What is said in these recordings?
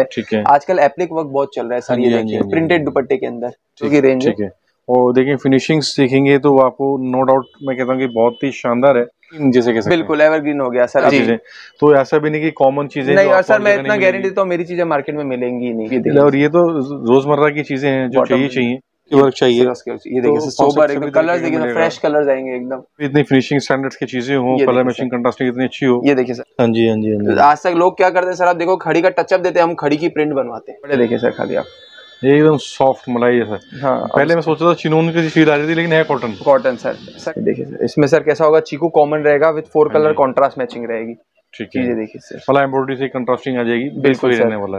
ठीक है आजकल एप्लिक वर्क बहुत चल रहा है सर ये हाँ देखिए प्रिंटेड हाँ हाँ दुपट्टे के अंदर की रेंज है और देखिए फिनिशिंग्स देखेंगे तो आपको नो डाउट मैं कहता हूँ कि बहुत ही शानदार है जैसे कैसे बिल्कुल एवरग्रीन हो गया सर चीजें तो ऐसा भी नहीं कि कॉमन चीजें नहीं और सर मैं इतना गारंटी तो मेरी चीजें मार्केट में मिलेंगी नहीं और ये तो रोजमर्रा की चीजें हैं जो चाहिए चाहिए वर्क चाहिए ये देखिए तो सोबर एकदम कलर देखिए फ्रेश कलर आएंगे एकदम इतनी फिनिशिंग स्टैंडर्ड्स की चीजें हो कलर मैचिंग कंट्रास्टिंग इतनी अच्छी हो ये देखिए सर हाँ, हाँ जी हाँ जी आज तक लोग क्या करते हैं सर आप देखो खड़ी का टचअप देते हैं हम खड़ी की प्रिंट बनवाते हैं बड़े देखिए सर खाली आप एकदम सॉफ्ट मलाई है सर हाँ, पहले मैं सोचा था चिनोन की चीज आ रही थी लेकिन है कॉटन कॉटन सर सर देखिए सर इसमें सर कैसा होगा चीकू कॉमन रहेगा with four colour contrast matching रहेगी ठीक है ये देखिए सर जैसे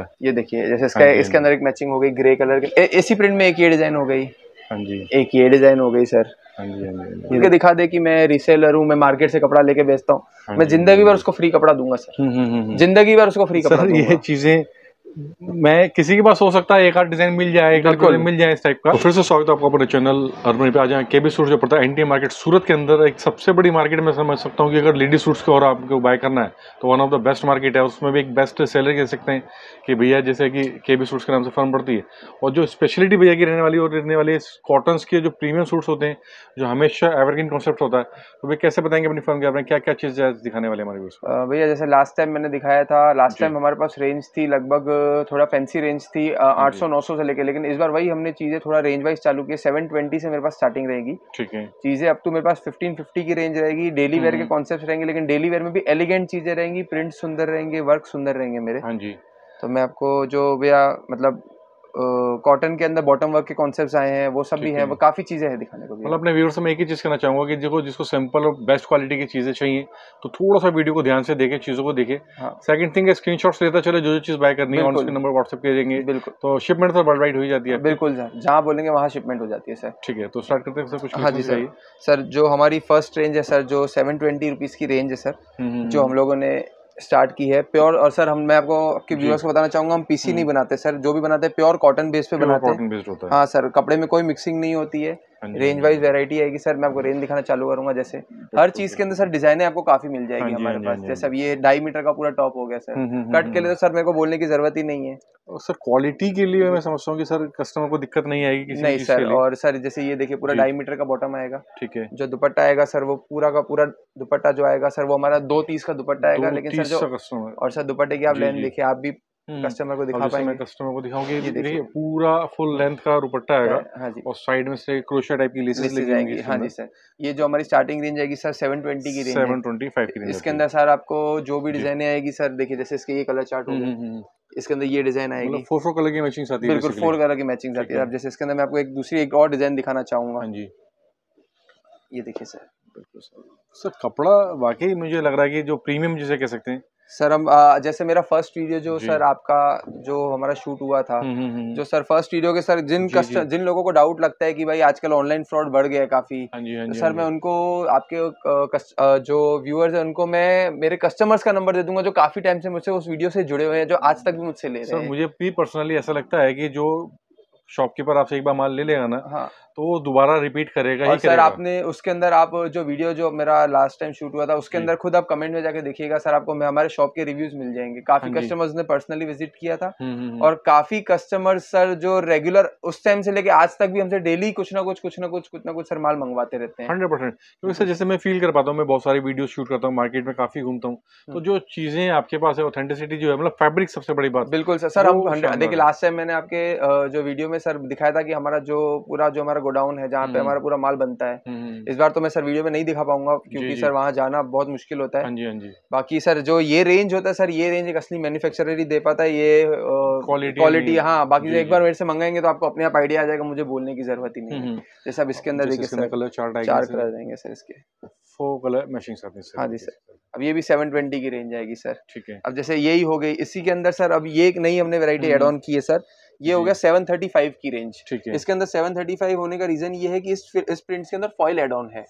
इसका हाँ इसके हाँ अंदर एक मैचिंग हो गई ग्रे कलर के इसी प्रिंट में एक ये डिजाइन हो गई हाँ एक ये डिजाइन हो गई सर ये दिखा दे कि मैं रिसेलर हूँ मैं मार्केट से कपड़ा लेके बेचता हूँ मैं हम्म, हम्म, हम्म, जिंदगी भर उसको फ्री कपड़ा दूंगा सर जिंदगी भर उसको फ्री कपड़ा ये चीजें मैं किसी के पास हो सकता है एक आध डिजाइन मिल जाए एक आध मिल जाए इस टाइप का तो फिर से स्वागत आपका अपने चैनल अर्मनी पे आ जाए बी सूट जो पड़ता है एनटी मार्केट सूरत के अंदर एक सबसे बड़ी मार्केट में समझ सकता हूँ कि अगर लेडीज सूट्स को और आपको बाय करना है तो one of the best market है उसमें भी एक बेस्ट सेलर कह सकते हैं कि भैया जैसे कि के बी सूट्स के नाम से फर्म पड़ती है और जो स्पेशलिटी भैया की रहने वाली और रहने वाली कॉटन्स के जो प्रीमियम सूट्स होते हैं जो हमेशा एवरग्रीन कॉन्सेप्ट होता है तो भैया कैसे बताएंगे अपनी फर्म के बारे में क्या क्या चीज़ दिखाने वाले हमारे भैया जैसे लास्ट टाइम मैंने दिखाया था लास्ट टाइम हमारे पास रेंज थी लगभग थोड़ा फैंसी रेंज थी हाँ आठ सौ नौ सौ से लेके लेकिन इस बार वही हमने चीज़ें थोड़ा रेंज वाइज चालू किया सेवन ट्वेंटी से मेरे पास स्टार्टिंग रहेगी ठीक है चीज़ें अब तो मेरे पास फिफ्टीन फिफ्टी की रेंज रहेगी डेली वेयर के कॉन्सेप्ट हम्म। रहेंगे लेकिन डेली वेयर में भी एलिगेंट चीज़ें रहेंगी प्रिंट सुंदर रहेंगे वर्क सुंदर रहेंगे मेरे हाँ जी तो मैं आपको जो भैया मतलब कॉटन के अंदर बॉटम वर्क के कॉन्सेप्ट आए हैं वो सब भी है वो काफी चीजें हैं दिखाने को मतलब अपने व्यूअर्स में एक ही चीज कहना चाहूंगा कि देखो जिसको सिंपल और बेस्ट क्वालिटी की चीजें चाहिए तो थोड़ा सा वीडियो को ध्यान से देखें चीजों को देखे सेकंड थिंग स्क्रीन लेता चले जो जो चीज बाय करनी है उसके नंबर व्हाट्सएप के देंगे बिल्कुल तो शिपमेंट सर वर्ल्ड वाइड हो जाती है बिल्कुल सर जहाँ बोलेंगे वहाँ शिपमेंट हो जाती है सर ठीक है तो स्टार्ट करते हैं सर कुछ हाँ जी सही सर जो हमारी फर्स्ट रेंज है सर जो सेवन ट्वेंटी रुपीज की रेंज है सर हम्म, हम्म, जो हम हम्म। लोगों ने स्टार्ट की है प्योर और सर हम मैं आपको आपके व्यूअर्स को बताना चाहूंगा हम पीसी नहीं हम्म। बनाते सर जो भी बनाते हैं प्योर कॉटन बेस पे बनाते हैं हाँ सर कपड़े में कोई मिक्सिंग नहीं होती है रेंज वाइज वेरायटी आएगी सर मैं आपको रेंज दिखाना चालू करूंगा जैसे हर चीज के अंदर सर डिजाइने आपको काफी मिल जाएगी हाँ हमारे हाँ पास हाँ जैसे अब ये ढाई मीटर का पूरा टॉप हो गया सर कट हम्म, हम्म, हम्म, के लिए तो सर मेरे को बोलने की जरूरत ही नहीं है सर क्वालिटी के लिए मैं समझता हूँ कि सर कस्टमर को दिक्कत नहीं आएगी किसी नहीं सर और सर जैसे ये देखिए पूरा ढाई मीटर का बॉटम आएगा ठीक है जो दुपट्टा आएगा सर वो पूरा का पूरा दुपट्टा जो आएगा सर वो हमारा दो तीस का दुपट्टा आएगा लेकिन सर जो और सर दुपट्टे की आप लेन देखिए आप भी कस्टमर हम्म। को दिखा पाएंगे कस्टमर को दिखाऊंगे पूरा फुल लेंथ हम्म। का दुपट्टा आएगा हाँ और साइड में से क्रोशिया टाइप की लेसेस लगी जाएंगी हाँ जी सर ये जो हमारी स्टार्टिंग रेंज आएगी सर ट्वेंटी की रेंज फाइव की रेंज इसके अंदर सर आपको जो भी डिजाइन आएगी सर देखिए जैसे इसके ये कलर चार्ट होगा इसके अंदर ये डिजाइन आएगी फोर फोर कलर की मैचिंग आती है बिल्कुल फोर कलर की मैचिंग आती है जैसे इसके अंदर मैं आपको एक दूसरी एक और डिजाइन दिखाना चाहूंगा हाँ जी ये देखिए सर बिल्कुल सर सर कपड़ा वाकई मुझे लग रहा है कि जो प्रीमियम जिसे कह सकते हैं सर हम जैसे मेरा फर्स्ट वीडियो जो सर आपका जो हमारा शूट हुआ था हुँ, हम्म, हुँ, हम्म, हम्म। जो सर फर्स्ट वीडियो के सर जिन कस्टमर जिन लोगों को डाउट लगता है कि भाई आजकल ऑनलाइन फ्रॉड बढ़ गया है काफी हाँ जी, तो हाँ सर हाँ मैं उनको आपके जो व्यूअर्स हैं उनको मैं मेरे कस्टमर्स का नंबर दे दूंगा जो काफी टाइम से मुझसे उस वीडियो से जुड़े हुए हैं जो आज तक भी मुझसे ले रहे हैं मुझे भी पर्सनली ऐसा लगता है की जो शॉपकीपर आपसे एक बार माल ले लेगा ना हाँ तो वो दोबारा रिपीट करेगा ही सर करेगा। आपने उसके अंदर आप जो वीडियो जो मेरा लास्ट टाइम शूट हुआ था उसके अंदर खुद आप कमेंट में जाके देखिएगा सर आपको हमारे शॉप के रिव्यूज मिल जाएंगे काफी कस्टमर्स हाँ ने पर्सनली विजिट किया था हम्म, हम्म, हम्म। और काफी कस्टमर्स सर जो रेगुलर उस टाइम से लेके आज तक भी हमसे डेली कुछ ना कुछ कुछ ना कुछ कुछ ना कुछ सर माल मंगवाते रहते हैं हंड्रेड परसेंट क्योंकि सर जैसे मैं फील कर पाता हूँ मैं बहुत सारी वीडियो शूट करता हूँ मार्केट में काफी घूमता हूँ तो जो चीजें आपके पास है ऑथेंटिसिटी जो है मतलब फैब्रिक सबसे बड़ी बात बिल्कुल सर सर हम देखिए लास्ट टाइम मैंने आपके जो वीडियो में सर दिखाया था कि हमारा जो पूरा जो हमारा गोडाउन है जहाँ पे हम्म। हमारा पूरा माल बनता है हम्म, हम्म। इस बार तो मैं सर वीडियो में नहीं दिखा पाऊंगा क्योंकि सर वहाँ जाना बहुत मुश्किल होता है हाँ जी, हाँ जी। बाकी सर जो ये रेंज होता है सर ये रेंज एक असली मैन्युफैक्चरर ही दे पाता है ये क्वालिटी हाँ बाकी एक बार मेरे से मंगाएंगे तो आपको अपने आप आइडिया आ जाएगा मुझे बोलने की जरूरत ही नहीं जैसे अब इसके अंदर देखिए चार कलर जाएंगे सर इसके फोर कलर मैचिंग साथ हाँ जी सर अब ये भी सेवन ट्वेंटी की रेंज आएगी सर ठीक है अब जैसे यही हो गई इसी के अंदर सर अब ये एक नई हमने वैरायटी एड ऑन की है सर ये हो गया 735 की रेंज ठीक है इसके अंदर 735 होने का रीजन ये है कि इस प्रिंट्स के अंदर फॉइल एड ऑन है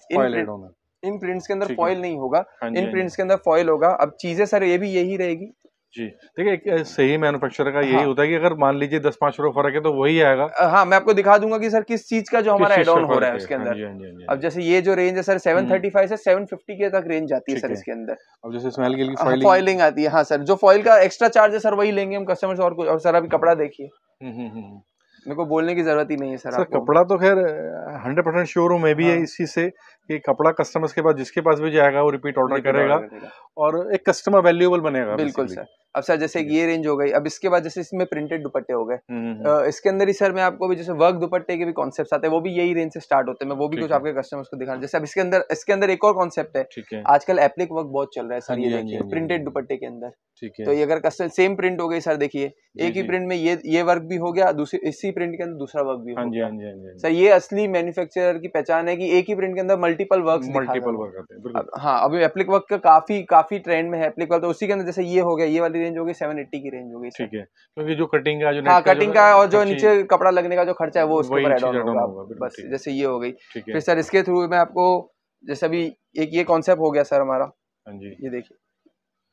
इन प्रिंट्स के अंदर फॉइल नहीं होगा इन हाँ प्रिंट्स हाँ के अंदर फॉइल होगा अब चीजें सर ये भी यही रहेगी जी देखिए एक सही मैन्युफैक्चरर का यही हाँ। होता है कि अगर मान लीजिए दस पांच रुपए फर्क है तो वही आएगा हाँ मैं आपको दिखा दूंगा कि सर किस चीज का जो हमारा एड ऑन हो रहा है उसके हाँ अंदर अब जैसे ये जो रेंज है सर 735 हम्म। से 750 के तक रेंज आती है सर इसके अंदर अब जैसे स्मेल के लिए फॉइलिंग आती है हाँ सर जो फॉइल का एक्स्ट्रा चार्ज है सर वही लेंगे हम कस्टमर से और सर अभी कपड़ा देखिए हम्म, हम्म, हम्म, मेरे को बोलने की जरूरत ही नहीं है सर, सर कपड़ा तो खैर हंड्रेड परसेंट शोरूम में भी हाँ। है इसी से कि कपड़ा कस्टमर्स के पास जिसके पास भी जाएगा वो रिपीट ऑर्डर करेगा और एक कस्टमर वैल्यूएबल बनेगा बिल्कुल सर अब सर जैसे ये रेंज हो गई अब इसके बाद जैसे इसमें प्रिंटेड दुपट्टे हो गए हम्म, हम्म, हम्म। इसके अंदर ही सर मैं आपको भी जैसे वर्क दुपट्टे के भी कॉन्सेप्ट आते हैं वो भी यही रेंज से स्टार्ट होते हैं मैं वो भी कुछ आपके कस्टमर्स को दिखाना जैसे अब इसके अंदर इसके अंदर एक और कॉन्सेप्ट है आजकल एप्लिक वर्क बहुत चल रहा है सर हाँ ये हाँ देखिए प्रिंटेड हाँ दुपट्टे के अंदर तो ये अगर कस्टमर सेम प्रिंट हो गई सर देखिए एक ही प्रिंट में ये ये वर्क भी हो गया दूसरी इसी प्रिंट के अंदर दूसरा वर्क भी हो गया सर ये असली मैन्युफैक्चरर की पहचान है कि एक ही प्रिंट के अंदर मल्टीपल वर्क मल्टीपल वर्क हाँ अभी एप्लिक वर्क का काफी काफी ट्रेंड में है एप्लिक वर्क तो उसी के अंदर जैसे ये हो गया ये वाली रेंज होगी सेवन एट्टी की रेंज होगी ठीक है क्योंकि जो कटिंग का जो हाँ कटिंग का और जो नीचे कपड़ा लगने का जो खर्चा है वो उसके ऊपर एड ऑन होगा बस जैसे ये हो गई फिर सर इसके थ्रू मैं आपको जैसे अभी एक ये कॉन्सेप्ट हो गया सर हमारा हाँ ये देखिए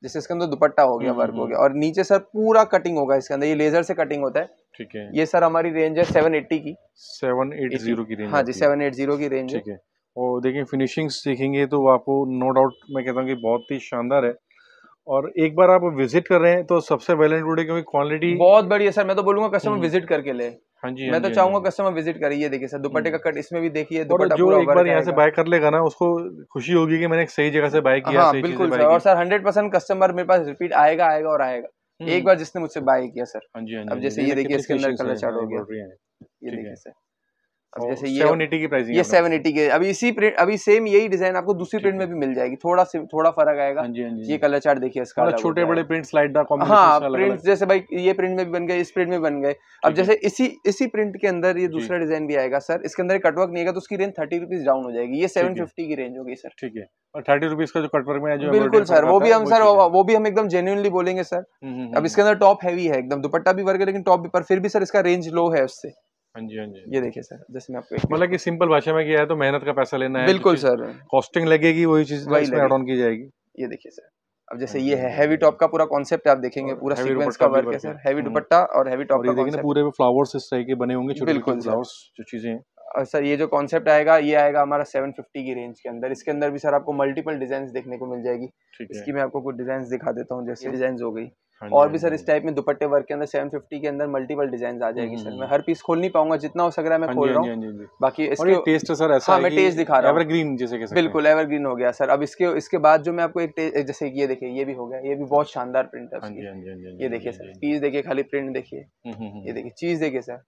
जैसे इसके अंदर दुपट्टा हो गया वर्क हम्म, हो हम्म, गया हम्म। और नीचे सर पूरा कटिंग होगा इसके अंदर ये लेजर से कटिंग होता है ठीक है ये सर हमारी रेंज है सेवन एट्टी की सेवन एट जीरो की रेंज हाँ जी सेवन एट जीरो की रेंज ठीक है और देखिए फिनिशिंग्स देखेंगे तो आपको नो डाउट मैं कहता हूँ कि बहुत ही शानदार है और एक बार आप विजिट कर रहे हैं तो सबसे वेल एंड गुड क्योंकि क्वालिटी बहुत बढ़िया सर मैं तो बोलूंगा कस्टमर हम्म। विजिट करके ले हाँ जी मैं हाँ तो हाँ चाहूंगा कस्टमर विजिट करिए देखिए सर दुपट्टे का कट हम्म। इसमें भी देखिए जो एक बार यहाँ से बाय कर लेगा ना उसको खुशी होगी कि मैंने एक सही जगह से बाय किया हाँ, बिल्कुल सर और सर हंड्रेड परसेंट कस्टमर मेरे पास रिपीट आएगा आएगा और आएगा हम्म। एक बार जिसने मुझसे बाय किया सर हाँ जी हाँ अब जैसे ये देखिए इसके अंदर कलर चार्ट हो गया ये देखिए सर अब जैसे ये की प्राइसिंग ये के अभी इसी प्रिंट अभी सेम यही डिजाइन आपको दूसरी प्रिंट में भी मिल जाएगी थोड़ा थोड़ा फर्क आएगा हाँ जी, हाँ जी, ये कलर हाँ चार्ट देखिए इसका मतलब छोटे बड़े प्रिंट स्लाइड हाँ प्रिंट जैसे भाई ये प्रिंट में भी बन गए इस प्रिंट में बन गए अब जैसे इसी इसी प्रिंट के अंदर ये दूसरा डिजाइन भी आएगा सर इसके अंदर कटवर्क नहीं आएगा तो उसकी रेंज थर्टी रुपीज डाउन हो जाएगी ये सेवन फिफ्टी की रेंज होगी सर ठीक है और थर्टी रुपीज का जो कटवर्क में जो बिल्कुल सर वो भी हम सर वो भी हम एकदम जेन्यूनली बोलेंगे सर हम्म, हम्म, अब हम्म। इसके अंदर टॉप हैवी है एकदम दुपट्टा भी वर्ग है लेकिन टॉप भी पर फिर भी सर इसका रेंज लो है उससे हाँ जी हाँ जी ये देखिए सर जैसे मैं आपको मतलब कि सिंपल भाषा में किया है तो मेहनत का पैसा लेना है बिल्कुल सर कॉस्टिंग लगेगी वही चीज इसमें ऑन की जाएगी ये देखिए सर अब जैसे हाँ ये है हैवी हाँ टॉप का पूरा कॉन्सेप्ट आप देखेंगे पूरा सीक्वेंस का वर्क है सर हैवी हम्म। दुपट्टा और हैवी टॉप का देखिए पूरे फ्लावर्स इस तरीके बने होंगे छोटे बिल्कुल फ्लावर्स जो चीजें और सर ये जो कॉन्सेप्ट आएगा ये आएगा हमारा 750 की रेंज के अंदर इसके अंदर भी सर आपको मल्टीपल डिजाइन देखने को मिल जाएगी इसकी मैं आपको कुछ डिजाइन दिखा देता हूँ जैसे डिजाइन हो गई हाँ और हाँ भी सर हाँ इस टाइप में दुपट्टे वर्क के अंदर सेवन फिफ्टी के अंदर मल्टीपल डिजाइन आ जाएगी हम्म, सर हम्म। मैं हर पीस खोल नहीं पाऊंगा जितना हो सक रहा है मैं खोल रहा हूँ बाकी टेस्ट तो सर ऐसा मैं टेस्ट दिखा रहा हूँ एवरग्रीन जैसे बिल्कुल एवरग्रीन हो गया सर अब इसके इसके बाद जो मैं आपको एक जैसे ये देखिए ये भी हो गया ये भी बहुत शानदार प्रिंट है हम्म, ये देखिए सर पीस देखिए खाली प्रिंट देखिए ये देखिए चीज देखिए sir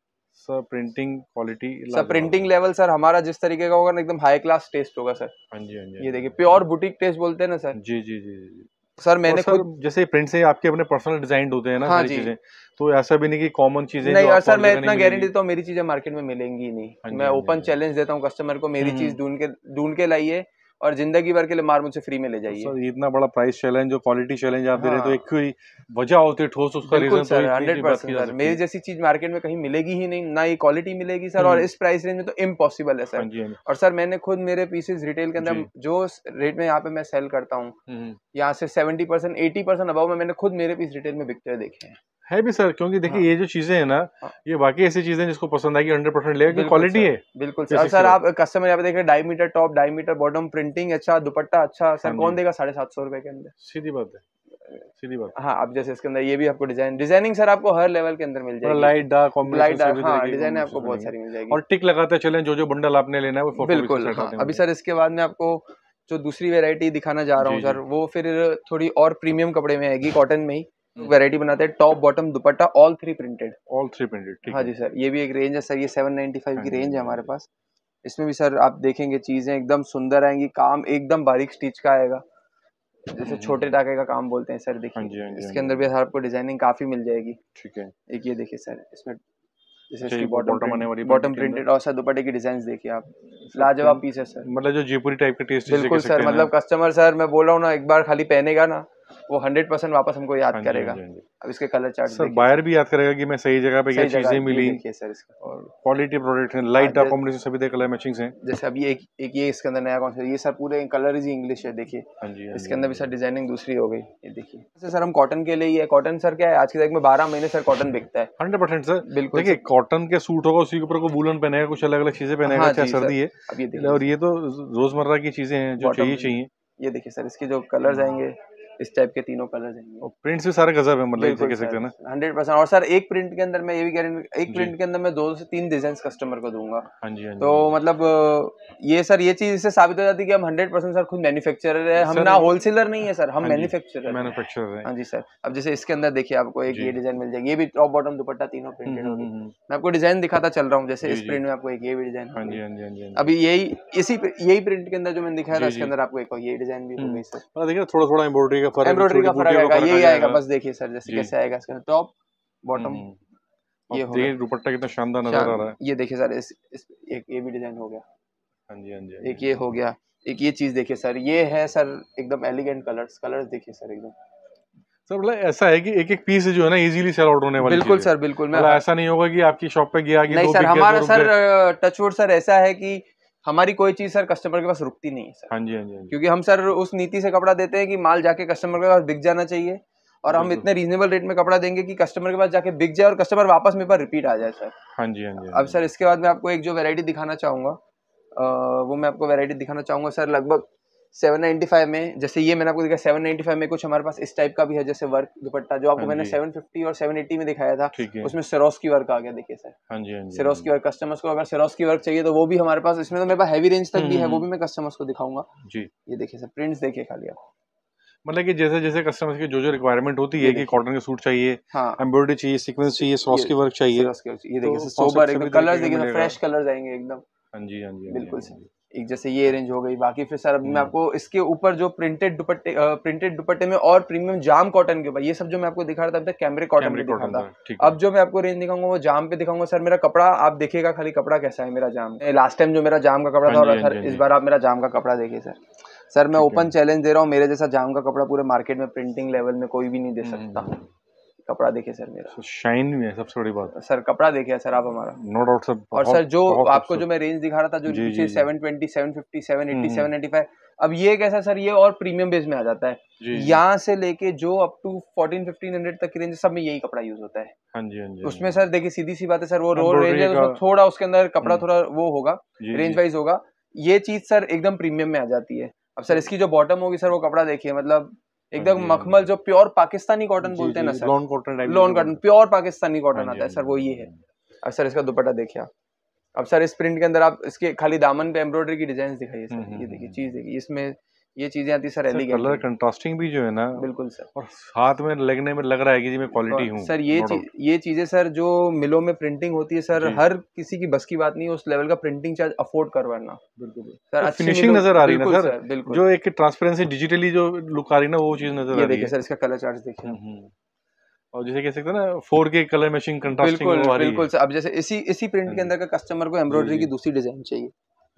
sir printing quality sir printing level sir हमारा जिस तरीके का होगा ना एकदम हाई क्लास टेस्ट होगा सर हाँ जी हाँ जी ये देखिए प्योर बुटीक टेस्ट बोलते हैं ना सर जी जी जी जी सर मैंने सर, जैसे प्रिंट से आपके अपने पर्सनल डिजाइन होते हैं ना हाँ चीजें तो ऐसा भी नहीं कि कॉमन चीजें नहीं जो सर मैं इतना गारंटी तो हाँ हाँ हाँ देता हूँ मेरी चीजें मार्केट में मिलेंगी नहीं मैं ओपन चैलेंज देता हूँ कस्टमर को मेरी हम्म। चीज ढूंढ के ढूंढ के लाइए और जिंदगी भर के लिए मार मुझे फ्री में ले जाइए इतना बड़ा प्राइस चैलेंज और क्वालिटी चैलेंज आप दे रहे तो हाँ। एक ही वजह होती है ठोस उसका रीजन तो सर हंड्रेड परसेंट सर मेरी जैसी चीज मार्केट में कहीं मिलेगी ही नहीं ना ये क्वालिटी मिलेगी सर और हम्म। इस प्राइस रेंज में तो इम्पॉसिबल है सर हाँ हाँ और सर मैंने खुद मेरे पीसेज रिटेल के अंदर जो रेट में यहाँ पे मैं सेल करता हूँ हम्म। यहाँ से seventy percent eighty percent about में मैंने खुद मेरे पीस रिटेल में बिकते हुए देखे हैं है भी सर क्योंकि देखिए हाँ। ये जो चीजें हैं ना हाँ। ये बाकी ऐसी चीजें जिसको पसंद आएगी हंड्रेड परसेंट लेगा क्वालिटी है बिल्कुल सर सर आप कस्टमर यहाँ पे देख ढाई मीटर टॉप ढाई मीटर बॉटम प्रिंटिंग अच्छा दुपट्टा अच्छा सर हाँ कौन देगा साढ़े सात सौ रुपए के अंदर सीधी बात है सीधी बात हाँ आप जैसे इसके अंदर ये भी आपको डिजाइन डिजाइनिंग सर आपको हर लेवल के अंदर मिल जाएगी लाइट डार्क लाइट डार्क हाँ डिजाइन आपको बहुत सारी मिल जाएगी और टिक लगाते चले जो जो बंडल आपने लेना है वो बिल्कुल हाँ। अभी सर इसके बाद में आपको जो दूसरी वेरायटी दिखाना जा रहा हूँ सर वो फिर थोड़ी और प्रीमियम कपड़े में आएगी कॉटन में ही वैरायटी हम्म। बनाते हैं top bottom dupatta all three printed all three printed हाँ जी सर ये भी एक रेंज है सर ये सेवन नाइन्टी फाइव की रेंज हाँ है हाँ हमारे हाँ पास इसमें भी सर आप देखेंगे चीज़ें एकदम सुंदर आएंगी काम एकदम बारीक स्टिच का आएगा जैसे हम्म। छोटे टाके का काम बोलते हैं सर देखिए हाँ हाँ इसके अंदर भी आपको डिजाइनिंग काफी मिल जाएगी ठीक है एक ये देखिए सर इसमें बॉटम प्रिंटेड अच्छा, और सर दुपट्टे की डिजाइन देखिए आप लाजवाब पीस है सर मतलब जो जयपुरी टाइप का टेस्ट बिल्कुल सर मतलब कस्टमर सर मैं बोल रहा हूँ ना एक बार खाली पहनेगा ना वो हंड्रेड परसेंट वापस हमको याद हाँ करेगा हाँ हाँ अब इसके कलर चार्ट सर बायर भी याद करेगा कि मैं सही जगह पे क्या चीजें मिली सर और क्वालिटी प्रोडक्ट है लाइट डार्क कॉम्बिनेशन सभी कलर मैचिंग्स हैं जैसे अभी एक एक ये इसके अंदर नया कौन सा ये सर पूरे कलर ही इंग्लिश है देखिए इसके अंदर भी सर डिजाइनिंग दूसरी हो गई ये देखिए सर हम कॉटन के लिए कॉटन सर क्या है आज की तारीख में बारह महीने सर कॉटन बिकता है हंड्रेड परसेंट सर बिल्कुल देखिए कॉटन के सूट होगा उसी के ऊपर बुलन पहनेगा कुछ अलग अलग चीजें पहनेगा अच्छा सर्दी है और ये तो रोजमर्रा की चीजें हैं जो चाहिए चाहिए ये देखिए सर इसके जो कलर्स आएंगे इस टाइप के तीनों कलर हैं प्रिंट्स भी सारे गजब है मतलब देख सकते हैं हंड्रेड परसेंट और सर एक प्रिंट के अंदर मैं ये भी गारंटी एक प्रिंट के अंदर मैं दो से तीन डिजाइन कस्टमर को दूंगा हाँ जी हाँ तो हाँ मतलब ये सर ये चीज इससे साबित हो जाती है कि हम हंड्रेड परसेंट सर खुद मैन्युफैक्चरर है हम ना होलसेलर नहीं है सर हम मैन्युफैक्चरर मैन्युफैक्चरर है हाँ जी सर हाँ अब जैसे इसके अंदर देखिए आपको एक ये डिजाइन मिल जाएगी ये भी टॉप बॉटम दुपट्टा तीनों प्रिंटेड हम्म, हम्म, होगी हम्म, मैं आपको डिजाइन दिखाता चल रहा हूँ जैसे इस प्रिंट में आपको एक ये भी डिजाइन अभी यही इसी यही प्रिंट के अंदर जो मैंने दिखाया था इसके अंदर आपको एक ये डिजाइन भी होगी सर थोड़ा थोड़ा एम्ब्रॉयडरी का फर्क एम्ब्रॉयडरी का आएगा यही आएगा बस देखिए सर जैसे कैसे आएगा इसका टॉप तो बॉटम हम्म। ये दुपट्टा कितना शानदार नजर आ रहा है ये देखिए सर इस, एक ये भी डिजाइन हो गया हाँ जी हाँ जी हाँ एक ये हो गया एक ये चीज देखिए सर ये है सर एकदम एलिगेंट कलर्स कलर्स देखिए सर एकदम सर मतलब ऐसा है कि एक एक पीस जो है ना इजीली सेल आउट होने वाली बिल्कुल सर बिल्कुल मैं मतलब हाँ। ऐसा नहीं होगा कि आपकी शॉप पे गया नहीं सर हमारा सर टचवुड सर ऐसा है की हमारी कोई चीज सर कस्टमर के पास रुकती नहीं है सर हाँ, हाँ जी हाँ जी क्योंकि हम सर उस नीति से कपड़ा देते हैं कि माल जाके कस्टमर के पास बिक जाना चाहिए और हम इतने रीजनेबल रेट में कपड़ा देंगे कि कस्टमर के पास जाके बिक जाए और कस्टमर वापस मेरे पास रिपीट आ जाए सर हाँ जी हाँ जी हाँ अब सर इसके बाद मैं आपको एक जो वेरायटी दिखाना चाहूंगा वो मैं आपको वेरायटी दिखाना चाहूंगा सर लगभग सेवन फाइव में जैसे ये मैंने आपको सेवन दिखाया फाइव में कुछ हमारे पास इस टाइप का भी है जैसे वर्क दुपट्टा जो आपको हाँ मैंने सेवन फिफ्टी और सेवन 780 में दिखाया था उसमें सरोस की वर्क आ गया देखिए सर हाँ जी हाँ की वर्क कस्टमर्स को अगर सरोस की वर्क चाहिए तो वो भी हमारे पास इसमें तो मेरे पास हैवी रेंज तक भी है हम्म, वो हम्म। भी मैं कस्टमर्स को दिखाऊंगा जी ये देखिए सर प्रिंट्स देखिए खाली आप मतलब कि जैसे जैसे कस्टमर्स की जो जो रिक्वायरमेंट होती है कि कॉटन के सूट चाहिए एम्ब्रॉयडरी हाँ। चाहिए सीक्वेंस चाहिए सॉस की वर्क चाहिए ये देखिए सोबर एकदम कलर्स देखिए फ्रेश कलर्स आएंगे एकदम हाँ जी हाँ जी हाँ बिल्कुल सर एक जैसे ये रेंज हो गई बाकी फिर सर अब मैं हम्म। आपको इसके ऊपर जो प्रिंटेड दुपट्टे प्रिंटेड दुपट्टे में और प्रीमियम जाम कॉटन के ऊपर ये सब जो मैं आपको दिखा रहा था अब तक कैमरे कॉटन में दिखा था अब जो मैं आपको रेंज दिखाऊंगा वो जाम पे दिखाऊंगा सर मेरा कपड़ा आप देखेगा खाली कपड़ा कैसा है मेरा जाम लास्ट टाइम जो मेरा जाम का कपड़ा हाँ था हाँ सर हाँ इस बार आप मेरा जाम का कपड़ा देखिए सर सर मैं ओपन चैलेंज दे रहा हूँ मेरे जैसा जाम का कपड़ा पूरे मार्केट में प्रिंटिंग लेवल में कोई भी नहीं दे हम्म, सकता हम्म, कपड़ा देखिए सर मेरा शाइन में है सबसे बड़ी बात सर कपड़ा देखिए सर आप हमारा नो डाउट सर और सर जो आपको जो मैं रेंज दिखा रहा था जो नीचे seven twenty seven fifty seven eighty seven eighty five अब ये कैसा सर ये और प्रीमियम बेस में आ जाता है यहाँ से लेके जो up to fourteen fifteen hundred तक की रेंज सब में यही कपड़ा यूज होता है हाँ जी, हाँ जी, हाँ उसमें सर देखिए सीधी सी बात है सर वो रो रेंज है उसमें थोड़ा उसके अंदर कपड़ा हम्म। थोड़ा वो होगा रेंज वाइज होगा ये चीज सर एकदम प्रीमियम में आ जाती है अब सर इसकी जो बॉटम होगी सर वो कपड़ा देखिए मतलब एकदम हाँ हाँ मखमल जो प्योर पाकिस्तानी कॉटन बोलते हैं ना sir lawn cotton lawn cotton pure Pakistani cotton हाँ आता है सर वो ये है अब सर इसका दुपट्टा देखिए अब सर इस प्रिंट के अंदर आप इसके खाली दामन पे एम्ब्रॉयडरी की डिजाइन दिखाइए सर हम्म, हम्म, ये देखिए हम्म, चीज देखिए इसमें ये चीजें आती सर एलिगेंट कलर कंट्रास्टिंग भी जो है ना बिल्कुल सर और हाथ में लगने में लग रहा है कि जी मैं क्वालिटी हूँ सर ये चीज ये चीजें सर जो मिलों में प्रिंटिंग होती है सर हर किसी की बस की बात नहीं है उस लेवल का प्रिंटिंग चार्ज अफोर्ड करवाना बिल्कुल सर फिनिशिंग नजर आ रही है सर बिल्कुल जो एक ट्रांसपेरेंसी डिजिटली जो लुक आ रही है ना वो चीज नजर आ रही है सर इसका कलर चार्ज देखिए हम्म, हम्म। और जैसे कह सकते हैं ना फोर के कलर मशीन कंट्रास्टिंग बिल्कुल बिल्कुल सर अब जैसे इसी इसी प्रिंट के हम्म। अंदर का कस्टमर को एम्ब्रॉयडरी की दूसरी डिजाइन चाहिए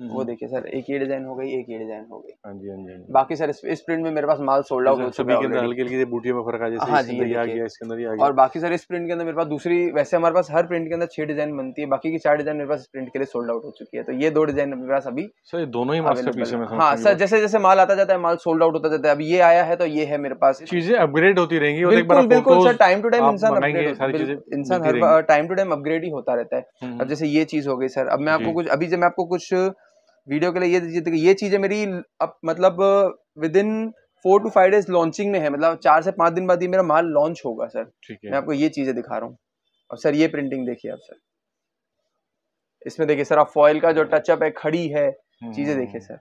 वो हम्म। देखिए सर एक ही डिजाइन हो गई एक ही डिजाइन हो गई हाँ जी हाँ जी हाँ बाकी सर इस प्रिंट में मेरे पास माल सोल्ड आउट हो चुका है हल्की हल्की बूटियों में फर्क आ जैसे हाँ जी आ गया इसके अंदर ही आ गया और बाकी सर इस प्रिंट के अंदर मेरे पास दूसरी वैसे हमारे पास हर प्रिंट के अंदर छह डिजाइन बनती है बाकी की चार डिजाइन मेरे पास इस प्रिंट के लिए सोल्ड आउट हो चुकी है तो ये दो डिजाइन मेरे पास अभी सर ये दोनों ही मास्टरपीस है हाँ सर जैसे जैसे माल आता जाता है माल सोल्ड आउट होता जाता है अभी ये आया है तो ये है मेरे पास चीजें अपग्रेड होती रहेंगी और बिल्कुल सर टाइम टू टाइम इंसान इंसान हर टाइम टू टाइम अपग्रेड ही होता रहता है अब हम्म। जैसे ये चीज हो गई सर अब मैं आपको कुछ अभी जब मैं आपको कुछ वीडियो के लिए ये दीजिए तो ये चीज़ें मेरी अब मतलब within four to five days launching में है मतलब चार से पाँच दिन बाद ये मेरा माल लॉन्च होगा सर ठीक है मैं आपको ये चीज़ें दिखा रहा हूँ और सर ये प्रिंटिंग देखिए आप सर इसमें देखिए सर आप फॉइल का जो टचअप है खड़ी है हम्म। चीज़ें देखिए सर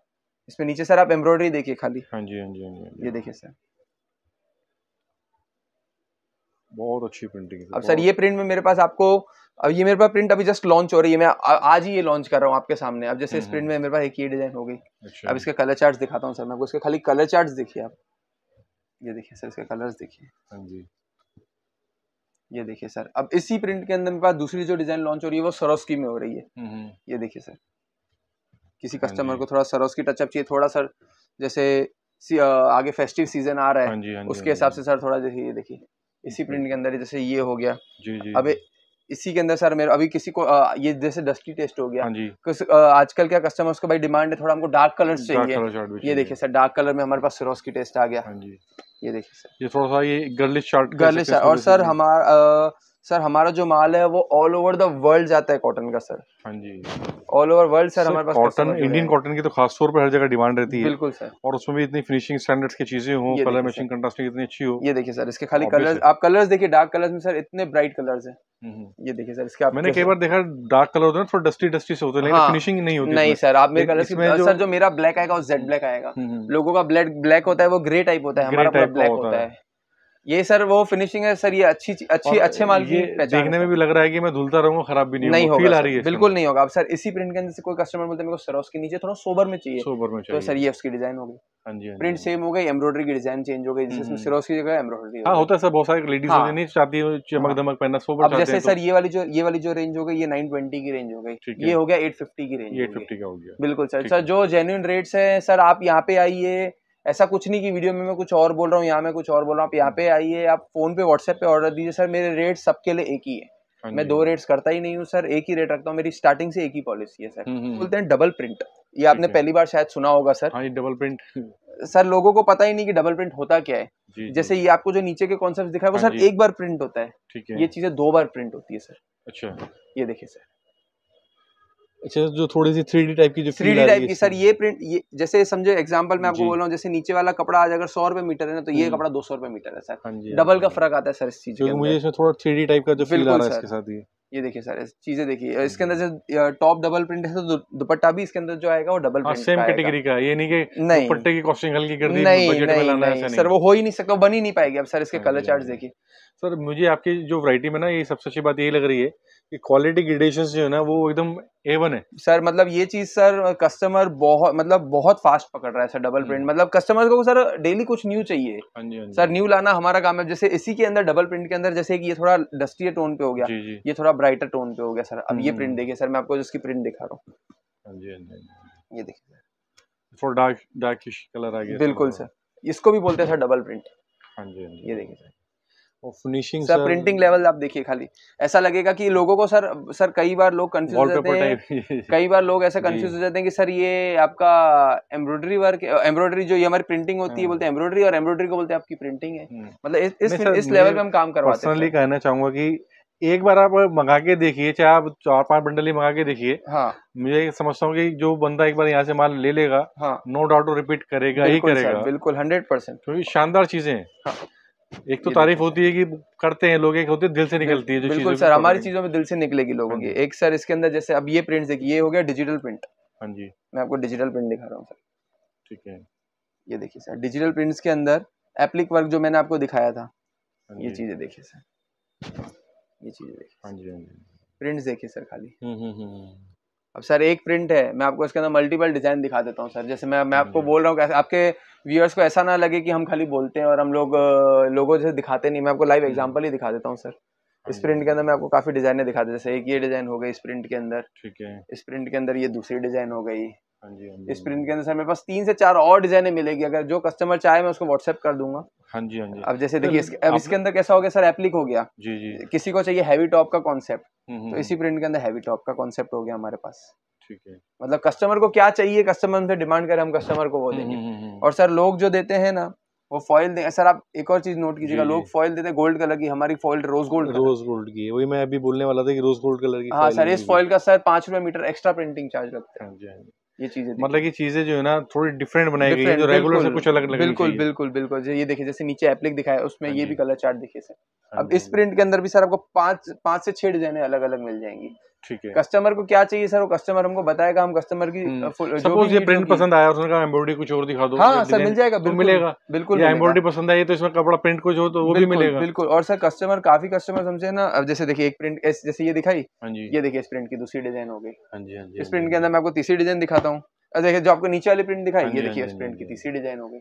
इसमें नीचे सर आप एम्ब्रॉयडरी देखिए खाली हाँ जी हाँ जी हाँ जी हाँ ये देखिए सर बहुत अच्छी प्रिंटिंग अब सर ये प्रिंट में मेरे पास आपको अब ये मेरे पास प्रिंट अभी जस्ट लॉन्च हो रही है मैं आज ही ये लॉन्च कर रहा हूँ आपके सामने अब जैसे इस प्रिंट हम्म। में मेरे पास एक ही डिजाइन हो गई अच्छा। अब इसके कलर चार्ट दिखाता हूँ सर मैं आपको इसके खाली कलर चार्ट देखिए आप ये देखिए सर इसके कलर्स देखिए हाँ ये देखिए सर अब इसी प्रिंट के अंदर मेरे पास दूसरी जो डिजाइन लॉन्च हो रही है वो सरोस्की में हो रही है हम्म, हम्म। ये देखिए सर किसी कस्टमर हाँ को थोड़ा सरोस्की टचअप चाहिए थोड़ा सर जैसे आगे फेस्टिव सीजन आ रहा है हाँ उसके हिसाब से सर थोड़ा देखिए देखिए इसी प्रिंट के अंदर जैसे ये हो गया जी जी अब इसी के अंदर सर मेरे अभी किसी को आ, ये जैसे डस्टी टेस्ट हो गया हाँ आजकल क्या कस्टमर्स का भाई डिमांड है थोड़ा हमको डार्क कलर चाहिए ये देखिए सर डार्क कलर में हमारे पास की टेस्ट आ गया हाँ ये देखिए सर ये थोड़ा सा ये गर्लिश शार्ट गर्लिश और सर हमारा सर हमारा जो माल है वो ऑल ओवर द वर्ल्ड जाता है कॉटन का सर हाँ जी ऑल ओवर वर्ल्ड सर हमारे पास कॉटन इंडियन कॉटन की तो खास तौर पर हर जगह डिमांड रहती है बिल्कुल सर और उसमें भी इतनी फिनिशिंग स्टैंडर्ड्स की चीजें हो कलर मैचिंग कंट्रास्टिंग इतनी अच्छी हो ये देखिए सर इसके खाली कलर्स आप कलर्स देखिए डार्क कलर्स में सर इतने ब्राइट कलर्स है ये देखिए सर इसके मैंने कई बार देखा डार्क कलर होता है थोड़ा डस्टी डस्टी से होते हैं लेकिन फिनिशिंग हाँ। नहीं होती नहीं सर आप मेरे कलर की सर जो मेरा ब्लैक आएगा वो जेड ब्लैक आएगा हम्म, हम्म। लोगों का ब्लैक ब्लैक होता है वो ग्रे टाइप होता है हमारा ब्लैक होता है ये सर वो फिनिशिंग है सर ये अच्छी अच्छी अच्छे माल की देखने में भी लग रहा है कि मैं धुलता रहूंगा खराब भी नहीं, नहीं होगा फील आ रही है बिल्कुल नहीं होगा अब सर इसी प्रिंट के अंदर से कोई कस्टमर बोलते हैं को सरोस के नीचे थोड़ा सोबर में चाहिए सोबर में तो चाहिए तो सर ये उसकी डिजाइन होगी प्रिंट सेम हो गई एम्ब्रॉयडरी की डिजाइन चेंज हो गई जिसमें हम्म, सिरोस हम्म। की जगह एम्ब्रॉयडरी हाँ होता है सर बहुत सारी लेडीज हाँ, नहीं चाहती चमक दमक पहनना सोबर अब जैसे तो सर ये वाली जो ये वाली जो रेंज हो गई ये नाइन ट्वेंटी की रेंज हो गई ये हो गया एट फिफ्टी की रेंज एट फिफ्टी का हो गया बिल्कुल सर सर जो जेन्यून रेट्स है सर आप यहाँ पे आइए ऐसा कुछ नहीं कि वीडियो में मैं कुछ और बोल रहा हूँ यहाँ मैं कुछ और बोल रहा हूँ आप यहाँ पे आइए आप फोन पे व्हाट्सएप पे ऑर्डर दीजिए सर मेरे रेट सबके लिए एक ही है हाँ मैं दो रेट्स करता ही नहीं हूँ सर एक ही रेट रखता हूँ मेरी स्टार्टिंग से एक ही पॉलिसी है सर हम्म, हम्म। बोलते हैं डबल प्रिंट ये आपने पहली बार शायद सुना होगा सर हाँ डबल प्रिंट सर लोगों को पता ही नहीं कि डबल प्रिंट होता क्या है जी, जैसे ये आपको जो नीचे के कॉन्सेप्ट दिखा है वो हाँ सर एक बार प्रिंट होता है ये चीजें दो बार प्रिंट होती है सर अच्छा ये देखिए सर अच्छा जो थोड़ी सी थ्री टाइप की जो थ्री टाइप की सर ये प्रिंट ये जैसे समझो एग्जांपल मैं आपको बोल रहा हूँ जैसे नीचे वाला कपड़ा आज अगर सौ रुपए मीटर है ना तो ये हम्म। कपड़ा दो सौ रुपए मीटर है सर डबल हाँ हाँ का फर्क आता है सर इस चीज मुझे इसमें थोड़ा थ्री डी टाइप का जो फील आ रहा है इसके साथ ये ये देखिए सर चीजें देखिए इसके हाँ अंदर जो टॉप डबल प्रिंट है तो दुपट्टा भी इसके अंदर जो आएगा वो डबल प्रिंट सेम कैटेगरी का ये नहीं कि दुपट्टे की कॉस्टिंग हल्की कर दी नहीं, बजट में लाना है सर वो हो ही नहीं सकता बन ही नहीं पाएगी अब सर इसके कलर चार्ट देखिए सर मुझे आपकी जो वैरायटी में ना ये सबसे अच्छी बात यही लग रही है कि क्वालिटी ग्रेडेशन जो है ना वो एकदम ए वन है सर मतलब ये चीज सर कस्टमर बहुत मतलब बहुत फास्ट पकड़ रहा है सर डबल प्रिंट हम्म। मतलब कस्टमर को सर डेली कुछ न्यू चाहिए आंजी, हाँ आंजी। हाँ सर न्यू लाना हमारा काम है जैसे इसी के अंदर डबल प्रिंट के अंदर जैसे कि ये थोड़ा डस्टियर टोन पे हो गया जी, जी। ये थोड़ा ब्राइटर टोन पे हो गया सर अब ये प्रिंट हम्म। देखिए सर मैं आपको इसकी प्रिंट दिखा रहा हूँ हाँ ये देखिए थोड़ा डार्क डार्किश कलर आ गया बिल्कुल सर इसको भी बोलते हैं सर डबल प्रिंट हाँ जी ये देखिए sir finishing sir printing level आप देखिए खाली ऐसा लगेगा कि लोगों को सर सर कई बार लोग कंफ्यूज हो जाते हैं कई बार लोग ऐसे कंफ्यूज हो जाते हैं कि सर ये आपका एम्ब्रॉयडरी वर्क एम्ब्रॉयडरी जो ये हमारी प्रिंटिंग होती है हम्म। बोलते हैं एम्ब्रॉयडरी और एम्ब्रॉयडरी को बोलते हैं आपकी प्रिंटिंग है हम्म। मतलब इस इस, लेवल पे हम काम करवाते हैं पर्सनली कहना चाहूंगा कि एक बार आप मंगा के देखिए चाहे आप चार पांच बंडल ही मंगा के देखिए हाँ मुझे समझता हूँ कि जो बंदा एक बार यहाँ से माल ले लेगा हाँ नो डाउट रिपीट करेगा ही करेगा बिल्कुल हंड्रेड परसेंट क्योंकि शानदार चीजें हैं हाँ। एक तो तारीफ होती है कि करते हैं लोग एक होते दिल से निकलती है जो बिल्कुल सर हमारी चीजों में दिल से निकलेगी लोगों की हाँ एक सर इसके अंदर जैसे अब ये प्रिंट देखिए ये हो गया डिजिटल प्रिंट हाँ जी मैं आपको डिजिटल प्रिंट दिखा रहा हूँ सर ठीक है ये देखिए सर डिजिटल प्रिंट्स के अंदर एप्लिक वर्क जो मैंने आपको दिखाया था हाँ ये चीजें देखिए सर ये चीजें देखिए हाँ जी हाँ देखिए सर खाली हम्म, हम्म, हम्म, अब सर एक प्रिंट है मैं आपको इसके अंदर मल्टीपल डिजाइन दिखा देता हूँ सर जैसे मैं मैं हाँ आपको बोल रहा हूँ आपके व्यूअर्स को ऐसा ना लगे कि हम खाली बोलते हैं और हम लोग लोगों से दिखाते नहीं मैं आपको लाइव एग्जांपल ही दिखा देता हूँ सर इस प्रिंट हम्म। के अंदर मैं आपको काफी डिजाइन दिखा देता जैसे एक ये डिजाइन हो गई इस प्रिंट के अंदर ठीक है इस प्रिंट के अंदर ये दूसरी डिजाइन हो गई हाँ हाँ इस प्रिंट हाँ के अंदर सर मेरे पास तीन से चार और डिजाइने मिलेगी अगर जो कस्टमर चाहे मैं उसको व्हाट्सएप कर दूंगा हाँ जी हाँ जी अब जैसे देखिए इसके अब इसके अंदर कैसा हो गया सर एप्लिक हो गया जी जी किसी को चाहिए हैवी टॉप का कॉन्सेप्ट हम्म, तो हम्म, इसी प्रिंट के अंदर हैवी टॉप का कॉन्सेप्ट हो गया हमारे पास ठीक है मतलब कस्टमर को क्या चाहिए कस्टमर हमसे डिमांड करें हम कस्टमर को वो हम्म, देंगे हम्म, हम्म। और सर लोग जो देते हैं ना वो फॉइल दे सर आप एक और चीज नोट कीजिएगा लोग फॉइल देते गोल्ड कलर की हमारी foil rose gold rose gold की वही मैं अभी बोलने वाला था कि रोज गोल्ड कलर की हाँ सर इस फॉइल का सर पांच रुपए मीटर एक्स्ट्रा प्रिंटिंग चार्ज लगता है हाँ हाँ ये चीजें मतलब ये चीजें जो है ना थोड़ी डिफरेंट बनाई गई जो रेगुलर से कुछ अलग बिल्कुल बिल्कुल बिल्कुल ये देखिए जैसे नीचे एप्लिक दिखाया उसमें हाँ ये भी कलर चार्ट देखिए सर अब इस प्रिंट के अंदर भी सर आपको पांच पांच से छह डिजाइने अलग अलग मिल जाएंगी ठीक है कस्टमर को क्या चाहिए सर वो कस्टमर हमको बताएगा हम कस्टमर की हम्म। सपोज ये प्रिंट पसंद आया उसने कहा एम्ब्रॉयडरी कुछ और दिखा दो हाँ सर मिल जाएगा बिल्कुल मिलेगा बिल्कुल ये एम्ब्रॉयडरी पसंद आई तो इसमें कपड़ा प्रिंट कुछ हो तो वो भी मिलेगा बिल्कुल और सर कस्टमर काफी कस्टमर समझे ना अब जैसे देखिए एक प्रिंट जैसे ये दिखाई हाँ ये देखिए इस प्रिंट की दूसरी डिजाइन हो गई हाँ जी हाँ जी इस प्रिंट के अंदर मैं आपको तीसरी डिजाइन दिखाता हूँ देखिए जो आपको नीचे वाली प्रिंट दिखाई ये देखिए इस प्रिंट की तीसरी डिजाइन हो गई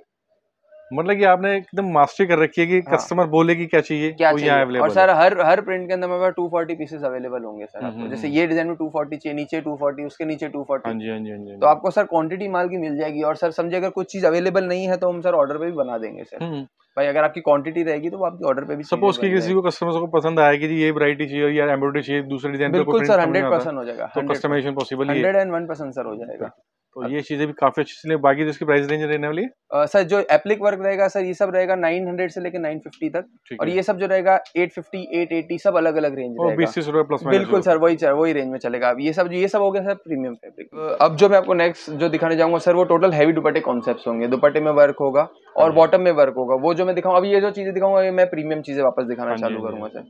मतलब कि आपने एकदम मास्टरी कर रखी है कि हाँ। कस्टमर बोले कि क्या चाहिए क्या चाहिए अवेलेबल और सर हर हर प्रिंट के अंदर मेरे पास टू फोर्टी पीसेस अवेलेबल होंगे सर आपको हम्म, जैसे हम्म। ये डिजाइन में टू फोर्टी चाहिए नीचे टू फोर्टी उसके नीचे टू फोर्टी हाँ, हाँ जी हाँ जी हाँ जी तो आपको सर क्वांटिटी माल की मिल जाएगी और सर समझे अगर कुछ चीज अवेलेबल नहीं है तो हम सर ऑर्डर पे भी बना देंगे सर हम्म। भाई अगर आपकी क्वांटिटी रहेगी तो आपके ऑर्डर पे भी सपोज कि किसी को कस्टमर्स को पसंद आया कि ये वैरायटी चाहिए या एम्ब्रॉयडरी चाहिए दूसरे डिजाइन बिल्कुल सर हंड्रेड परसेंट हो जाएगा तो customisation possible hundred and one percent sir हो जाएगा तो ये चीजें भी काफी अच्छी चलें बाकी जिसकी प्राइस रेंज रहने वाली है सर जो एप्लिक वर्क रहेगा सर ये सब रहेगा 900 से लेकर 950 तक और ये सब जो रहेगा 850 880 सब अलग अलग रेंज बीस रुपए प्लस बिल्कुल सर वही सर वही रेंज में चलेगा अब ये सब ये सब हो गया सर प्रीमियम फेब्रिक अब जो मैं आपको नेक्स्ट जो दिखाने जाऊंगा सर वो टोटल हैवी दुपट्टे कॉन्सेप्ट होंगे दुपट्टे में वर्क होगा और बॉटम हाँ में वर्क होगा वो जो मैं दिखाऊँ अब ये जो चीजें दिखाऊंगा मैं प्रीमियम चीजें वापस दिखाना हाँ चालू हाँ करूंगा सर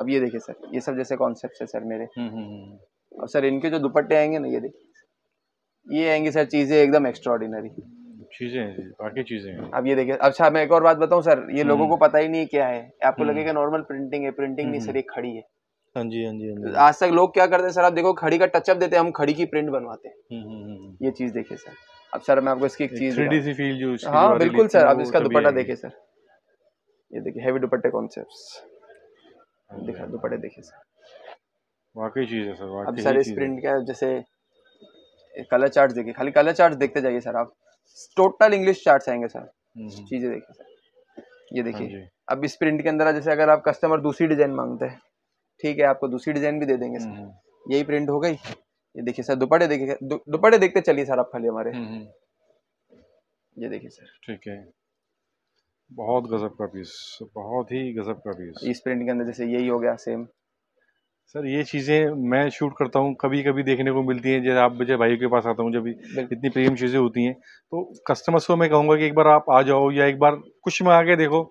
अब ये देखिए सर ये सब जैसे कॉन्सेप्ट है सर मेरे हम्म, हम्म, हम्म, और सर इनके जो दुपट्टे आएंगे ना ये देखिए ये आएंगी सर चीज़ें एकदम एक्स्ट्रॉर्डिनरी चीज़ें बाकी चीज़ें अब ये देखिए अच्छा मैं एक और बात बताऊं सर ये लोगों को हम्म। पता ही नहीं क्या है आपको हम्म। लगेगा नॉर्मल प्रिंटिंग है प्रिंटिंग नहीं सर हम्म। ये खड़ी है हाँ, हाँ जी हाँ जी आज तक लोग क्या करते हैं सर आप देखो खड़ी का टचअप देते हैं हम खड़ी की प्रिंट बनवाते हैं ये चीज़ देखिए सर अब सर मैं आपको इसकी एक चीज़ फील हाँ बिल्कुल सर आप इसका दुपट्टा देखिए सर ये देखिए हैवी दुपट्टे कॉन्सेप्ट हाँ दिखा हाँ दुपट्टे देखिए सर वाकई चीज़ है सर अब सर इस प्रिंट का जैसे कलर चार्ट देखिए खाली कलर चार्ट देखते जाइए सर आप टोटल इंग्लिश चार्ट आएंगे सर हम्म। चीज़ें देखिए सर ये देखिए हाँ अब इस प्रिंट के अंदर जैसे अगर आप कस्टमर दूसरी डिजाइन मांगते हैं ठीक है आपको दूसरी डिजाइन भी दे देंगे सर हम्म। यही प्रिंट हो गई ये देखिए सर दुपट्टे देखिए दुपट्टे देखते चलिए सर आप खाली हमारे हम्म, ये देखिए सर ठीक है बहुत गजब का पीस बहुत ही गजब का पीस इस प्रिंट के अंदर जैसे यही हो गया सेम सर ये चीज़ें मैं शूट करता हूँ कभी कभी देखने को मिलती हैं जैसे आप मुझे भाई के पास आता हूँ जब इतनी प्रेम चीज़ें होती हैं तो कस्टमर्स को मैं कहूँगा कि एक बार आप आ जाओ या एक बार कुछ में आके देखो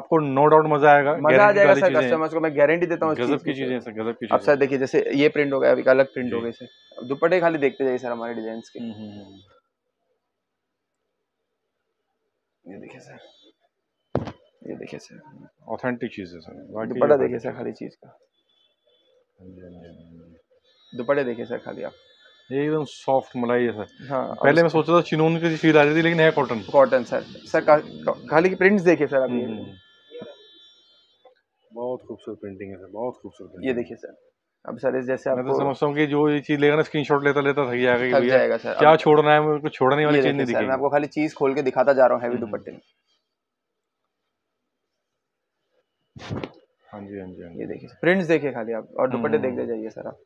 आपको नो डाउट मजा आएगा मजा आ जाएगा सर कस्टमर्स को मैं गारंटी देता हूँ गजब की चीज़ें सर गजब की अब सर देखिए जैसे ये प्रिंट हो गया अभी अलग प्रिंट हो गए सर दुपट्टे खाली देखते जाइए सर हमारे डिजाइन के हम्म, हम्म, हम्म। ये देखिए सर ये देखिए सर ऑथेंटिक चीज़ है सर दुपट्टा देखिए सर खाली चीज़ का हाँ हाँ हाँ दुपट्टे देखिए सर खाली आप एकदम सॉफ्ट मलाई है सर हाँ पहले मैं सोच रहा था चिनून की फील आ रही थी लेकिन है कॉटन कॉटन सर सर खाली की प्रिंट्स देखिए सर आप हम्म, हम्म। बहुत खूबसूरत प्रिंटिंग है सर बहुत खूबसूरत ये देखिए सर अब सर इस जैसे आपको मैं तो समझता हूँ कि जो ये चीज लेगा ना स्क्रीनशॉट लेता लेता थक जाएगा थक जाएगा सर क्या छोड़ना है कुछ छोड़ने वाली चीज नहीं दिखेगी मैं आपको खाली चीज खोल के दिखाता जा रहा हूँ हैवी हम्म, दुपट्टे में हाँ, हाँ जी हाँ जी ये देखिए प्रिंट्स देखिए खाली आप और दुपट्टे हम्म, देख देखते हम्म। जाइए सर आप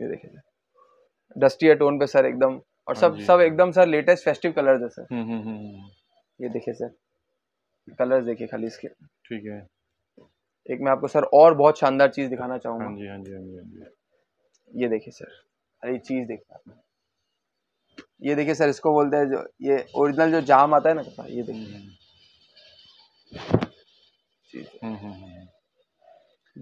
ये देखिए सर डस्टी टोन पे सर एकदम और हाँ सब सब हाँ। एकदम सर लेटेस्ट फेस्टिव कलर है सर हम्म, हम्म ये देखिए सर कलर्स देखिए खाली इसके ठीक है एक मैं आपको सर और बहुत शानदार चीज दिखाना चाहूंगा हाँ जी हाँ जी हाँ जी, हाँ जी। ये देखिए सर अरे चीज देखिए आप ये देखिए सर इसको बोलते हैं जो ये ओरिजिनल जो जाम आता है ना ये देखिए चीज़ है हम्म, हम्म, हम्म,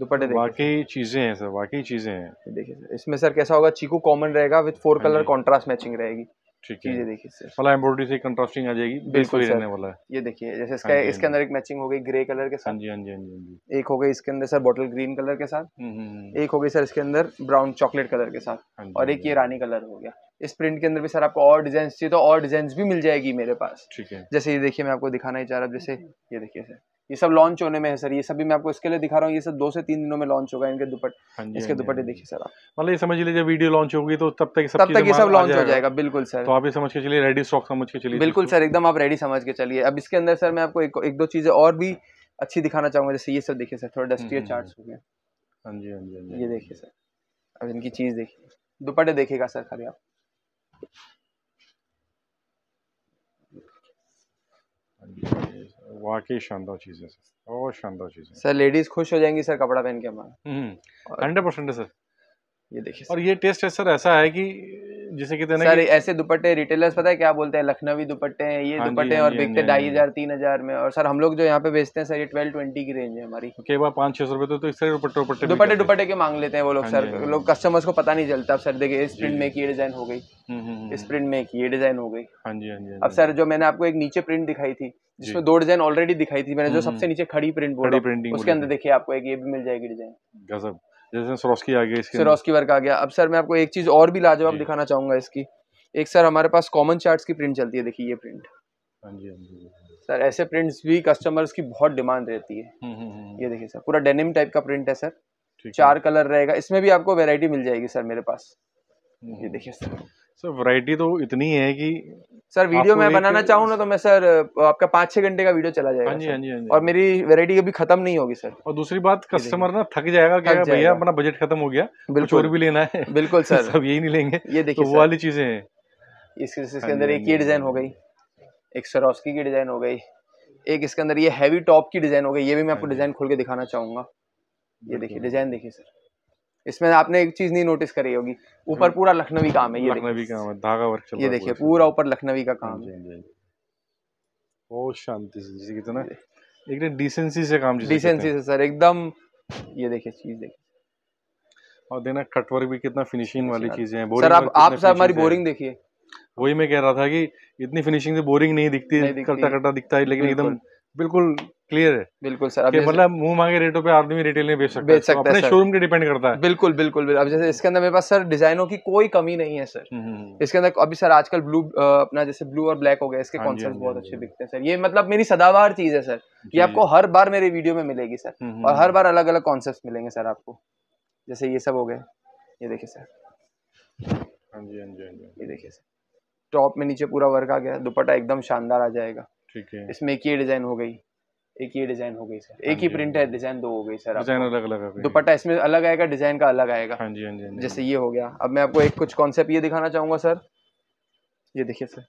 दुपट्टे वाकई चीज़ें हैं सर वाकई चीज़ें हैं देखिए सर इसमें सर कैसा होगा चीकू कॉमन रहेगा with four colour contrast matching रहेगी ठीक है देखिए सर फला से कंट्रास्टिंग आ जाएगी बिल्कुल रहने वाला है ये देखिए जैसे इसका हाँ हाँ इसके अंदर एक मैचिंग हो गई ग्रे कलर के साथ हाँ एक हो गई इसके अंदर सर बॉटल ग्रीन कलर के साथ एक हो गई सर इसके अंदर ब्राउन चॉकलेट कलर के साथ और एक ये रानी कलर हो गया इस प्रिंट के अंदर भी सर आपको और डिजाइन चाहिए तो और डिजाइन भी मिल जाएगी मेरे पास ठीक है जैसे ये देखिए मैं आपको दिखाना ही चाह रहा हूँ जैसे ये देखिए सर ये सब लॉन्च होने में है सर ये सभी मैं आपको इसके लिए दिखा रहा हूँ ये सब दो से तीन दिनों में लॉन्च होगा इनके दुपट हाँ इसके हाँ दुपट्टे हाँ देखिए सर आप मतलब ये समझ लीजिए वीडियो लॉन्च होगी तो तब तक तब तक ये सब लॉन्च हो जाएगा बिल्कुल सर तो आप ये समझ के चलिए रेडी स्टॉक समझ के चलिए बिल्कुल सर एकदम आप रेडी समझ के चलिए अब इसके अंदर सर मैं आपको एक दो चीजें और भी अच्छी दिखाना चाहूंगा जैसे ये सब देखिए सर थोड़ा डस्टी हम्म, चार्ट हम्म, हो गया हाँ जी हाँ जी ये देखिए सर अब इनकी चीज देखिए दुपट्टे देखेगा सर खाली आप Thank you. वाकई शानदार चीज़ है सर बहुत शानदार चीज़ है सर लेडीज़ खुश हो जाएंगी सर कपड़ा पहन के हमारा हम्म, हंड्रेड परसेंट है सर ये देखिए और ये टेस्ट है सर ऐसा है कि जैसे कि सर ऐसे दुपट्टे रिटेलर्स पता है क्या बोलते हैं लखनवी दुपट्टे हैं ये हाँ दुपट्टे हाँ और बिकते हाँ हाँ ढाई हजार तीन हजार में और सर हम लोग जो यहाँ पे बेचते हैं सर ये ट्वेल्व ट्वेंटी की रेंज है हमारी कई बार पाँच छह सौ रुपए तो, तो इस तरह दुपट्टे दुपट्टे दुपट्टे के मांग लेते हैं वो लोग सर लोग कस्टमर्स को पता नहीं चलता सर देखिए इस प्रिंट में की डिजाइन हो गई हम्म, हम्म, हम्म, इस प्रिंट में एक ये डिजाइन हो गई हाँ जी हाँ जी हाँ अब सर जो मैंने आपको एक नीचे प्रिंट दिखाई थी जिसमें दो डिजाइन ऑलरेडी दिखाई थी मैंने जो सबसे नीचे खड़ी प्रिंट प्रिंटिंग उसके अंदर देखिए आपको एक ये भी मिल जाएगी डिजाइन गजब जैसे सरोस्की आ इसके वर्क आ गया अब सर मैं आपको एक चीज और भी लाजवाब दिखाना चाहूंगा इसकी एक सर हमारे पास कॉमन चार्ट्स की प्रिंट चलती है देखिए ये प्रिंट सर हाँ हाँ ऐसे प्रिंट्स भी कस्टमर्स की बहुत डिमांड रहती है ये देखिए सर पूरा डेनिम टाइप का प्रिंट है सर चार कलर रहेगा इसमें भी आपको वेरायटी मिल जाएगी सर मेरे पास ये देखिए सर सर वैरायटी तो इतनी है कि सर वीडियो मैं बनाना चाहूँ ना तो मैं सर आपका पाँच छह घंटे का वीडियो चला जाएगा हाँ जी हाँ जी हाँ जी और मेरी वैरायटी कभी खत्म नहीं होगी सर और दूसरी बात कस्टमर ना थक जाएगा क्या भैया अपना बजट खत्म हो गया कुछ और भी लेना है बिल्कुल सर सब यही नहीं लेंगे ये देखिए तो वो वाली चीजें हैं इसके हाँ अंदर हाँ एक ये डिजाइन हाँ हो गई एक सरोस्की की डिजाइन हो गई एक इसके अंदर ये हैवी टॉप की डिजाइन हो गई ये भी मैं आपको डिजाइन खोल के दिखाना चाहूंगा ये देखिए डिजाइन देखिए सर इसमें आपने एक चीज नहीं नोटिस करी होगी ऊपर हम्म। पूरा लखनवी काम है ये लखनवी काम है धागा वर्क ये देखिए पूरा ऊपर लखनवी का काम हाँ हाँ हाँ बहुत शांति से जैसे कितना तो एक डिसेंसी से काम डिसेंसी से सर एकदम ये देखिए चीज देखिए और देना कटवर्क भी कितना फिनिशिंग वाली चीजें हैं सर आप आप सर हमारी बोरिंग देखिए वही मैं कह रहा था कि इतनी फिनिशिंग से बोरिंग नहीं दिखती कटा कटा दिखता है लेकिन एकदम बिल्कुल क्लियर है बिल्कुल सर अब मतलब मुंह मांगे रेटों पे आदमी रिटेल में बेच सकता बेच तो सकता है शोरूम के डिपेंड करता है बिल्कुल बिल्कुल अब जैसे इसके अंदर मेरे पास सर डिजाइनों की कोई कमी नहीं है सर हम्म, हम्म, हम्म। इसके अंदर अभी सर आजकल ब्लू अपना जैसे ब्लू और ब्लैक हो गया इसके कॉन्सेप्ट हाँ हाँ बहुत हाँ अच्छे बिकते हैं सर ये मतलब मेरी सदाबहार चीज है सर ये आपको हर बार मेरे वीडियो में मिलेगी सर और हर बार अलग अलग कॉन्सेप्ट मिलेंगे सर आपको जैसे ये सब हो गए ये देखिए सर हाँ जी हाँ जी हाँ जी ये देखिए सर टॉप में नीचे पूरा वर्क आ गया दुपट्टा एकदम शानदार आ जाएगा ठीक है इसमें एक ये डिजाइन हो गई एक ही डिजाइन हो गई सर हाँ एक ही हाँ प्रिंट है डिजाइन दो हो गई सर डिजाइन अलग अलग दुपट्टा इसमें अलग आएगा डिजाइन का अलग आएगा हाँ जी हाँ जी हाँ जैसे ये हो गया अब मैं आपको एक कुछ कॉन्सेप्ट ये दिखाना चाहूंगा सर ये देखिए सर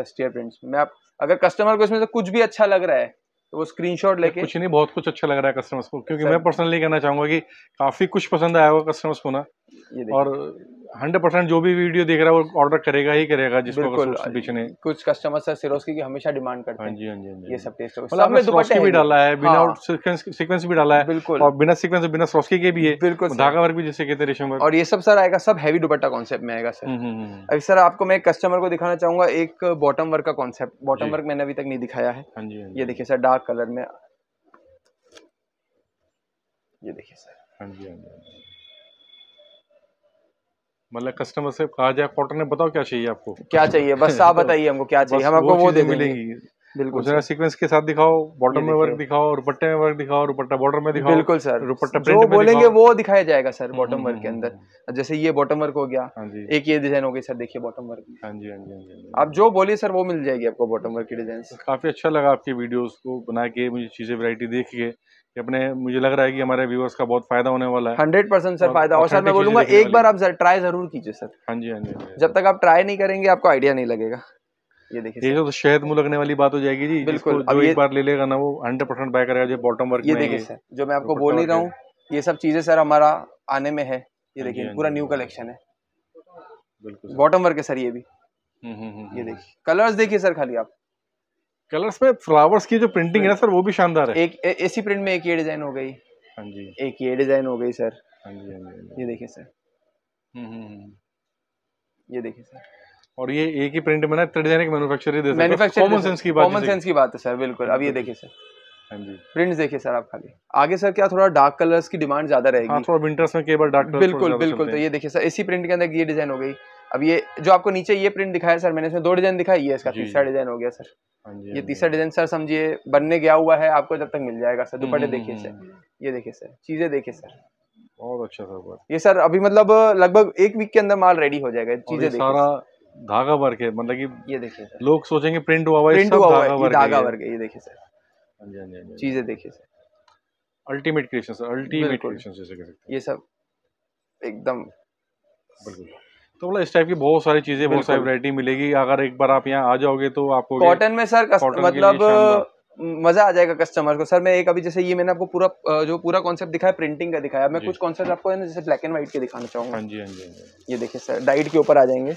डस्टियर प्रिंट्स मैं आप अगर कस्टमर को इसमें से कुछ भी अच्छा लग रहा है तो वो स्क्रीनशॉट लेके कुछ नहीं बहुत कुछ अच्छा लग रहा है कस्टमर्स को क्योंकि मैं पर्सनली कहना चाहूंगा कि काफी कुछ पसंद आया होगा कस्टमर्स को ना और हंड्रेड परसेंट जो भी वीडियो देख रहा है वो ऑर्डर करेगा ही करेगा जिसको पीछे कुछ कस्टमर्स है सिरोस्की की हमेशा डिमांड करते हैं हाँ जी हाँ जी हाँ जी ये सब मतलब टेस्ट भी डाला है हाँ। बिना सीक्वेंस सीक्वेंस भी डाला है बिल्कुल और बिना सीक्वेंस बिना सरोस्की के भी है बिल्कुल धागा वर्ग भी जैसे कहते हैं रेशम वर्क और ये सब सर आएगा सब हैवी दुपट्टा कॉन्सेप्ट में आएगा सर हम्म, हम्म, हम्म। अभी सर आपको मैं कस्टमर को दिखाना चाहूंगा एक बॉटम वर्क का कॉन्सेप्ट बॉटम वर्क मैंने अभी तक नहीं दिखाया है हाँ ये देखिए सर डार्क कलर में ये देखिए सर हाँ जी हाँ जी मतलब कस्टमर से कहा जाए कॉटन में बताओ क्या चाहिए आपको क्या चाहिए बस आप तो बताइए हमको क्या चाहिए हम आपको वो दे मिलेंगी बिल्कुल सीक्वेंस के साथ दिखाओ बॉटम में वर्क दिखाओ रुपट्टे में वर्क दिखाओ रुपट्टा बॉर्डर में दिखाओ बिल्कुल सर रुपट्टा जो बोलेंगे वो दिखाया जाएगा सर बॉटम वर्क के हम्म, अंदर हम्म, हम्म। जैसे ये बॉटम वर्क हो गया हाँ एक ये डिजाइन हो गई सर देखिए बॉटम वर्क हाँ, हाँ जी हाँ जी हाँ जी आप जो बोलिए सर वो मिल जाएगी आपको बॉटम वर्क की डिजाइन काफी अच्छा लगा आपकी वीडियो को बना के मुझे चीजें वैरायटी देख के कि अपने मुझे लग रहा है कि हमारे व्यूअर्स का बहुत फायदा होने वाला है हंड्रेड परसेंट सर फायदा और सर मैं बोलूंगा एक बार आप ट्राई जरूर कीजिए सर हाँ जी हाँ जी हाँ हाँ जब तक आप ट्राई नहीं करेंगे आपको आइडिया नहीं लगेगा ये देखिए ये तो शहद मुंह लगने वाली बात हो जाएगी जी बिल्कुल जो एक बार ले लेगा ना वो हंड्रेड परसेंट बाय करेगा जो बॉटम वर्क ये देखिए सर जो मैं तो आपको बोल ही तो रहा हूँ ये सब चीजें सर हमारा आने में है ये हाँ देखिए पूरा न्यू कलेक्शन है बिल्कुल बॉटम वर्क है सर ये भी हम्म हम्म, हम्म ये हम्म। देखिए कलर्स देखिए सर खाली आप कलर्स में फ्लावर्स की जो प्रिंटिंग है ना सर वो भी शानदार है एक ऐसी प्रिंट में एक ये डिजाइन हो गई हाँ जी एक ये डिजाइन हो गई सर हाँ जी हाँ जी हाँ ये देखिए सर हम्म, हम्म, हम्म। ये देखिए सर और ये एक ही प्रिंट में ना इतना डिजाइन मैन्युफैक्चर दे कॉमन सेंस की बात कॉमन सेंस की बात है सर बिल्कुल अब ये देखिए सर हाँ जी प्रिंट्स देखिए सर आप खाली आगे सर क्या थोड़ा डार्क कलर्स की डिमांड ज्यादा हाँ, रहेगी हाँ, थोड़ा विंटर्स में केवल डार्क बिल्कुल बिल्कुल तो ये देखिए सर इसी प्रिंट के अंदर ये डिजाइन हो गई अब ये जो आपको नीचे ये प्रिंट दिखाया सर मैंने इसमें दो डिजाइन दिखाई है इसका तीसरा डिजाइन हो गया सर हाँ ये हाँ तीसरा डिजाइन सर समझिए बनने गया हुआ है आपको जब तक मिल जाएगा सर दुपट्टे हम्म, देखिए सर हम्म, हम्म, ये देखिए सर चीजें देखिए सर बहुत अच्छा सर बहुत ये सर अभी मतलब लगभग एक वीक के अंदर माल रेडी हो जाएगा चीजें सारा धागा वर्क है मतलब कि ये देखिए लोग सोचेंगे प्रिंट हुआ हुआ प्रिंट हुआ हुआ धागा वर्क है ये देखिए सर हाँ चीजें देखिए sir ultimate creation sir ultimate creation जैसे कह सकते हैं ये सब एकदम बिल्कुल तो मतलब इस टाइप की बहुत सारी चीजें बहुत सारी वरायटी मिलेगी अगर एक बार आप यहाँ आ जाओगे तो आपको कॉटन में सर मतलब मजा आ जाएगा कस्टमर को सर मैं एक अभी जैसे ये मैंने आपको पूरा जो पूरा कॉन्सेप्ट दिखाया प्रिंटिंग का दिखाया मैं कुछ कॉन्सेप्ट आपको है ना जैसे ब्लैक एंड व्हाइट के दिखाना चाहूँगा हाँ, हाँ जी हाँ जी ये देखिए सर डाइट के ऊपर आ जाएंगे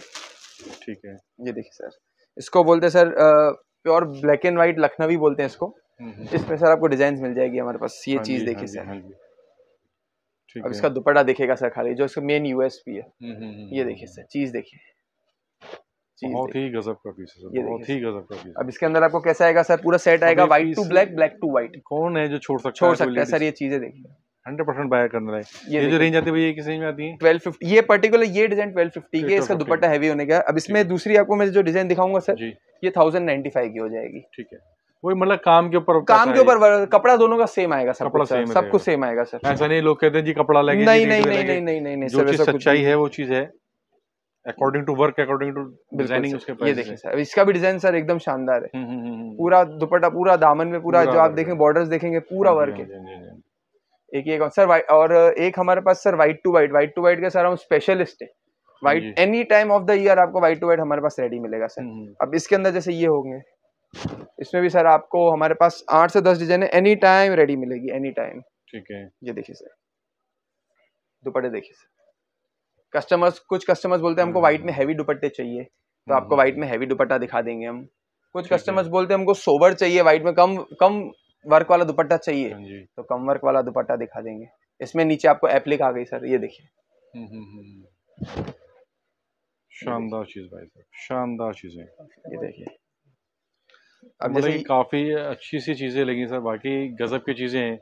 ठीक है ये देखिए सर इसको बोलते हैं sir pure black and white Lucknowi बोलते हैं इसको हम्म, हम्म। इसमें सर आपको डिजाइन मिल जाएगी हमारे पास ये हाँ चीज देखिए हाँ सर अब इसका दुपट्टा देखेगा सर खाली जो इसका मेन यूएसपी है हम्म, हम्म, हम्म, ये देखिए सर चीज देखिए बहुत ही गजब का पीस है बहुत ही गजब का पीस अब इसके अंदर आपको कैसा आएगा सर पूरा सेट आएगा white to black black to white कौन है जो छोड़ सकता छोड़ सकता है सर ये चीजें देखिए हंड्रेड बाय ये, ये जो रेंज आती है दूसरी आपको मैं जो डिजाइन दिखाऊंगा सर ये थाउजेंड नाइन्टी फाइव की हो जाएगी ठीक है वही मतलब काम के ऊपर काम के ऊपर कपड़ा दोनों का सेम आएगा सर कपड़ा सेम सब कुछ सेम आएगा सर ऐसा नहीं लोग कहते हैं जी कपड़ा लगे नहीं नहीं नहीं नहीं नहीं नहीं नहीं जो सच्चाई है वो चीज है according to work according to designing उसके ये देखिए सर इसका भी डिजाइन सर एकदम शानदार है हम्म, हम्म, हम्म, पूरा दुपट्टा पूरा दामन में पूरा जो आप देखेंगे बॉर्डर देखेंगे पूरा वर्क हाँ हाँ है हाँ एक एक सर और एक हमारे पास sir white to white white to white का सर हम स्पेशलिस्ट है white any time of the year आपको व्हाइट टू व्हाइट हमारे पास रेडी मिलेगा सर अब इसके अंदर जैसे ये होंगे इसमें भी सर आपको हमारे पास आठ से दस डिजाइन है एनी टाइम रेडी मिलेगी एनी टाइम ठीक है ये देखिए सर दुपट्टे देखिए सर कस्टमर्स कुछ कस्टमर्स बोलते हैं हमको व्हाइट में हैवी दुपट्टे चाहिए तो आपको व्हाइट हम्म। में हैवी दुपट्टा दिखा देंगे हम कुछ कस्टमर्स बोलते हैं हमको सोबर चाहिए व्हाइट में कम कम वर्क वाला दुपट्टा चाहिए हाँ तो कम वर्क वाला दुपट्टा दिखा देंगे इसमें नीचे आपको एप्लिक आ गई सर ये देखिए हम्म, हम्म, शानदार चीज भाई साहब शानदार है ये देखिए अब जैसे काफ़ी अच्छी सी चीज़ें लगी सर बाकी गजब की चीज़ें हैं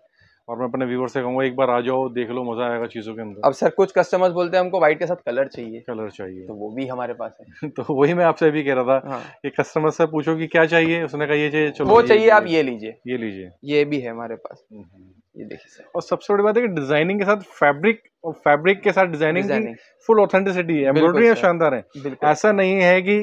और मैं अपने व्यूवर से कहूँगा एक बार आ जाओ देख लो मज़ा आएगा चीज़ों के अंदर अब सर कुछ कस्टमर्स बोलते हैं हमको व्हाइट के साथ कलर चाहिए कलर चाहिए तो वो भी हमारे पास है तो वही मैं आपसे भी कह रहा था हाँ। कि कस्टमर से पूछो कि क्या चाहिए उसने कहा ये चाहिए चलो वो चाहिए आप ये लीजिए ये लीजिए ये भी है हमारे पास हम्म, हम्म। ये देखिए सर और सबसे बड़ी बात है कि डिजाइनिंग के साथ फैब्रिक और फैब्रिक के साथ डिजाइनिंग फुल ऑथेंटिसिटी है एम्ब्रॉयडरी शानदार है ऐसा नहीं है कि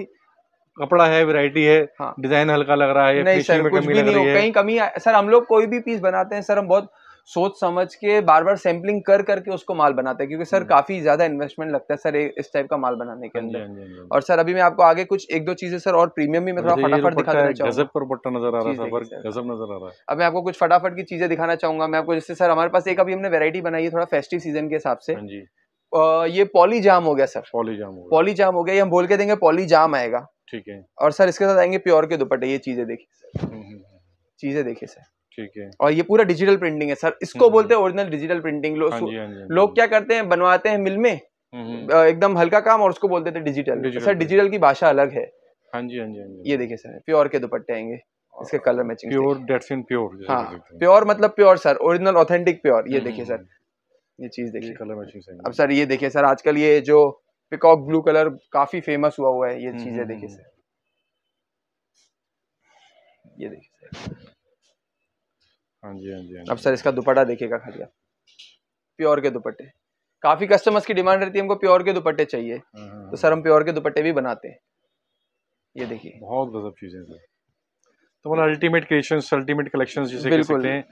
कपड़ा है वैरायटी है हाँ। डिजाइन हल्का लग रहा है नहीं सर कुछ भी नहीं हो कहीं कमी सर हम लोग कोई भी पीस बनाते हैं सर हम बहुत सोच समझ के बार बार सैम्पलिंग कर करके उसको माल बनाते हैं क्योंकि सर हम्म। काफी ज्यादा इन्वेस्टमेंट लगता है सर इस टाइप का माल बनाने के हाँ अंदर हाँ हाँ और सर अभी मैं आपको आगे कुछ एक दो चीजें सर और प्रीमियम भी मैं थोड़ा फटाफट दिखा देना नजर आ रहा है नजर आ रहा है अब मैं आपको कुछ फटाफट की चीजें दिखाना चाहूंगा मैं आपको जैसे सर हमारे पास एक अभी हमने वेरायटी बनाई है थोड़ा फेस्टिव सीजन के हिसाब से ये पॉली जाम हो गया sir poly jam poly jam हो गया ये हम बोल के देंगे पॉली जाम आएगा ठीक है और सर इसके साथ आएंगे प्योर के दुपट्टे ये चीजें देखिए हम्म, हम्म, हम्म, चीजें देखिए सर ठीक है और ये पूरा डिजिटल प्रिंटिंग है सर इसको बोलते हैं ओरिजिनल डिजिटल प्रिंटिंग लोग लोग क्या करते हैं बनवाते हैं मिल में एकदम हल्का काम और उसको बोलते थे डिजिटल सर डिजिटल की भाषा अलग है हाँ जी हाँ जी हाँ जी ये देखिए सर प्योर के दुपट्टे आएंगे इसके कलर मैचिंग प्योर डेट्स इन प्योर हाँ प्योर मतलब pure sir original authentic pure ये देखिए सर ये चीज देखिए कलर मैचिंग अब सर ये देखिए सर आजकल ये जो पिकॉक ब्लू कलर काफी फेमस हुआ हुआ है ये हम्म, चीजें हम्म, देखिए हम्म। सर ये देखिए हाँ जी हाँ जी हाँ अब सर इसका दुपट्टा देखिएगा खाली आप प्योर के दुपट्टे काफी कस्टमर्स की डिमांड रहती है हमको प्योर के दुपट्टे चाहिए तो सर हम प्योर के दुपट्टे भी बनाते हैं ये देखिए बहुत गजब चीजें सर तो मतलब अल्टीमेट क्रिएशन अल्टीमेट कलेक्शन जिसे कह सकते हैं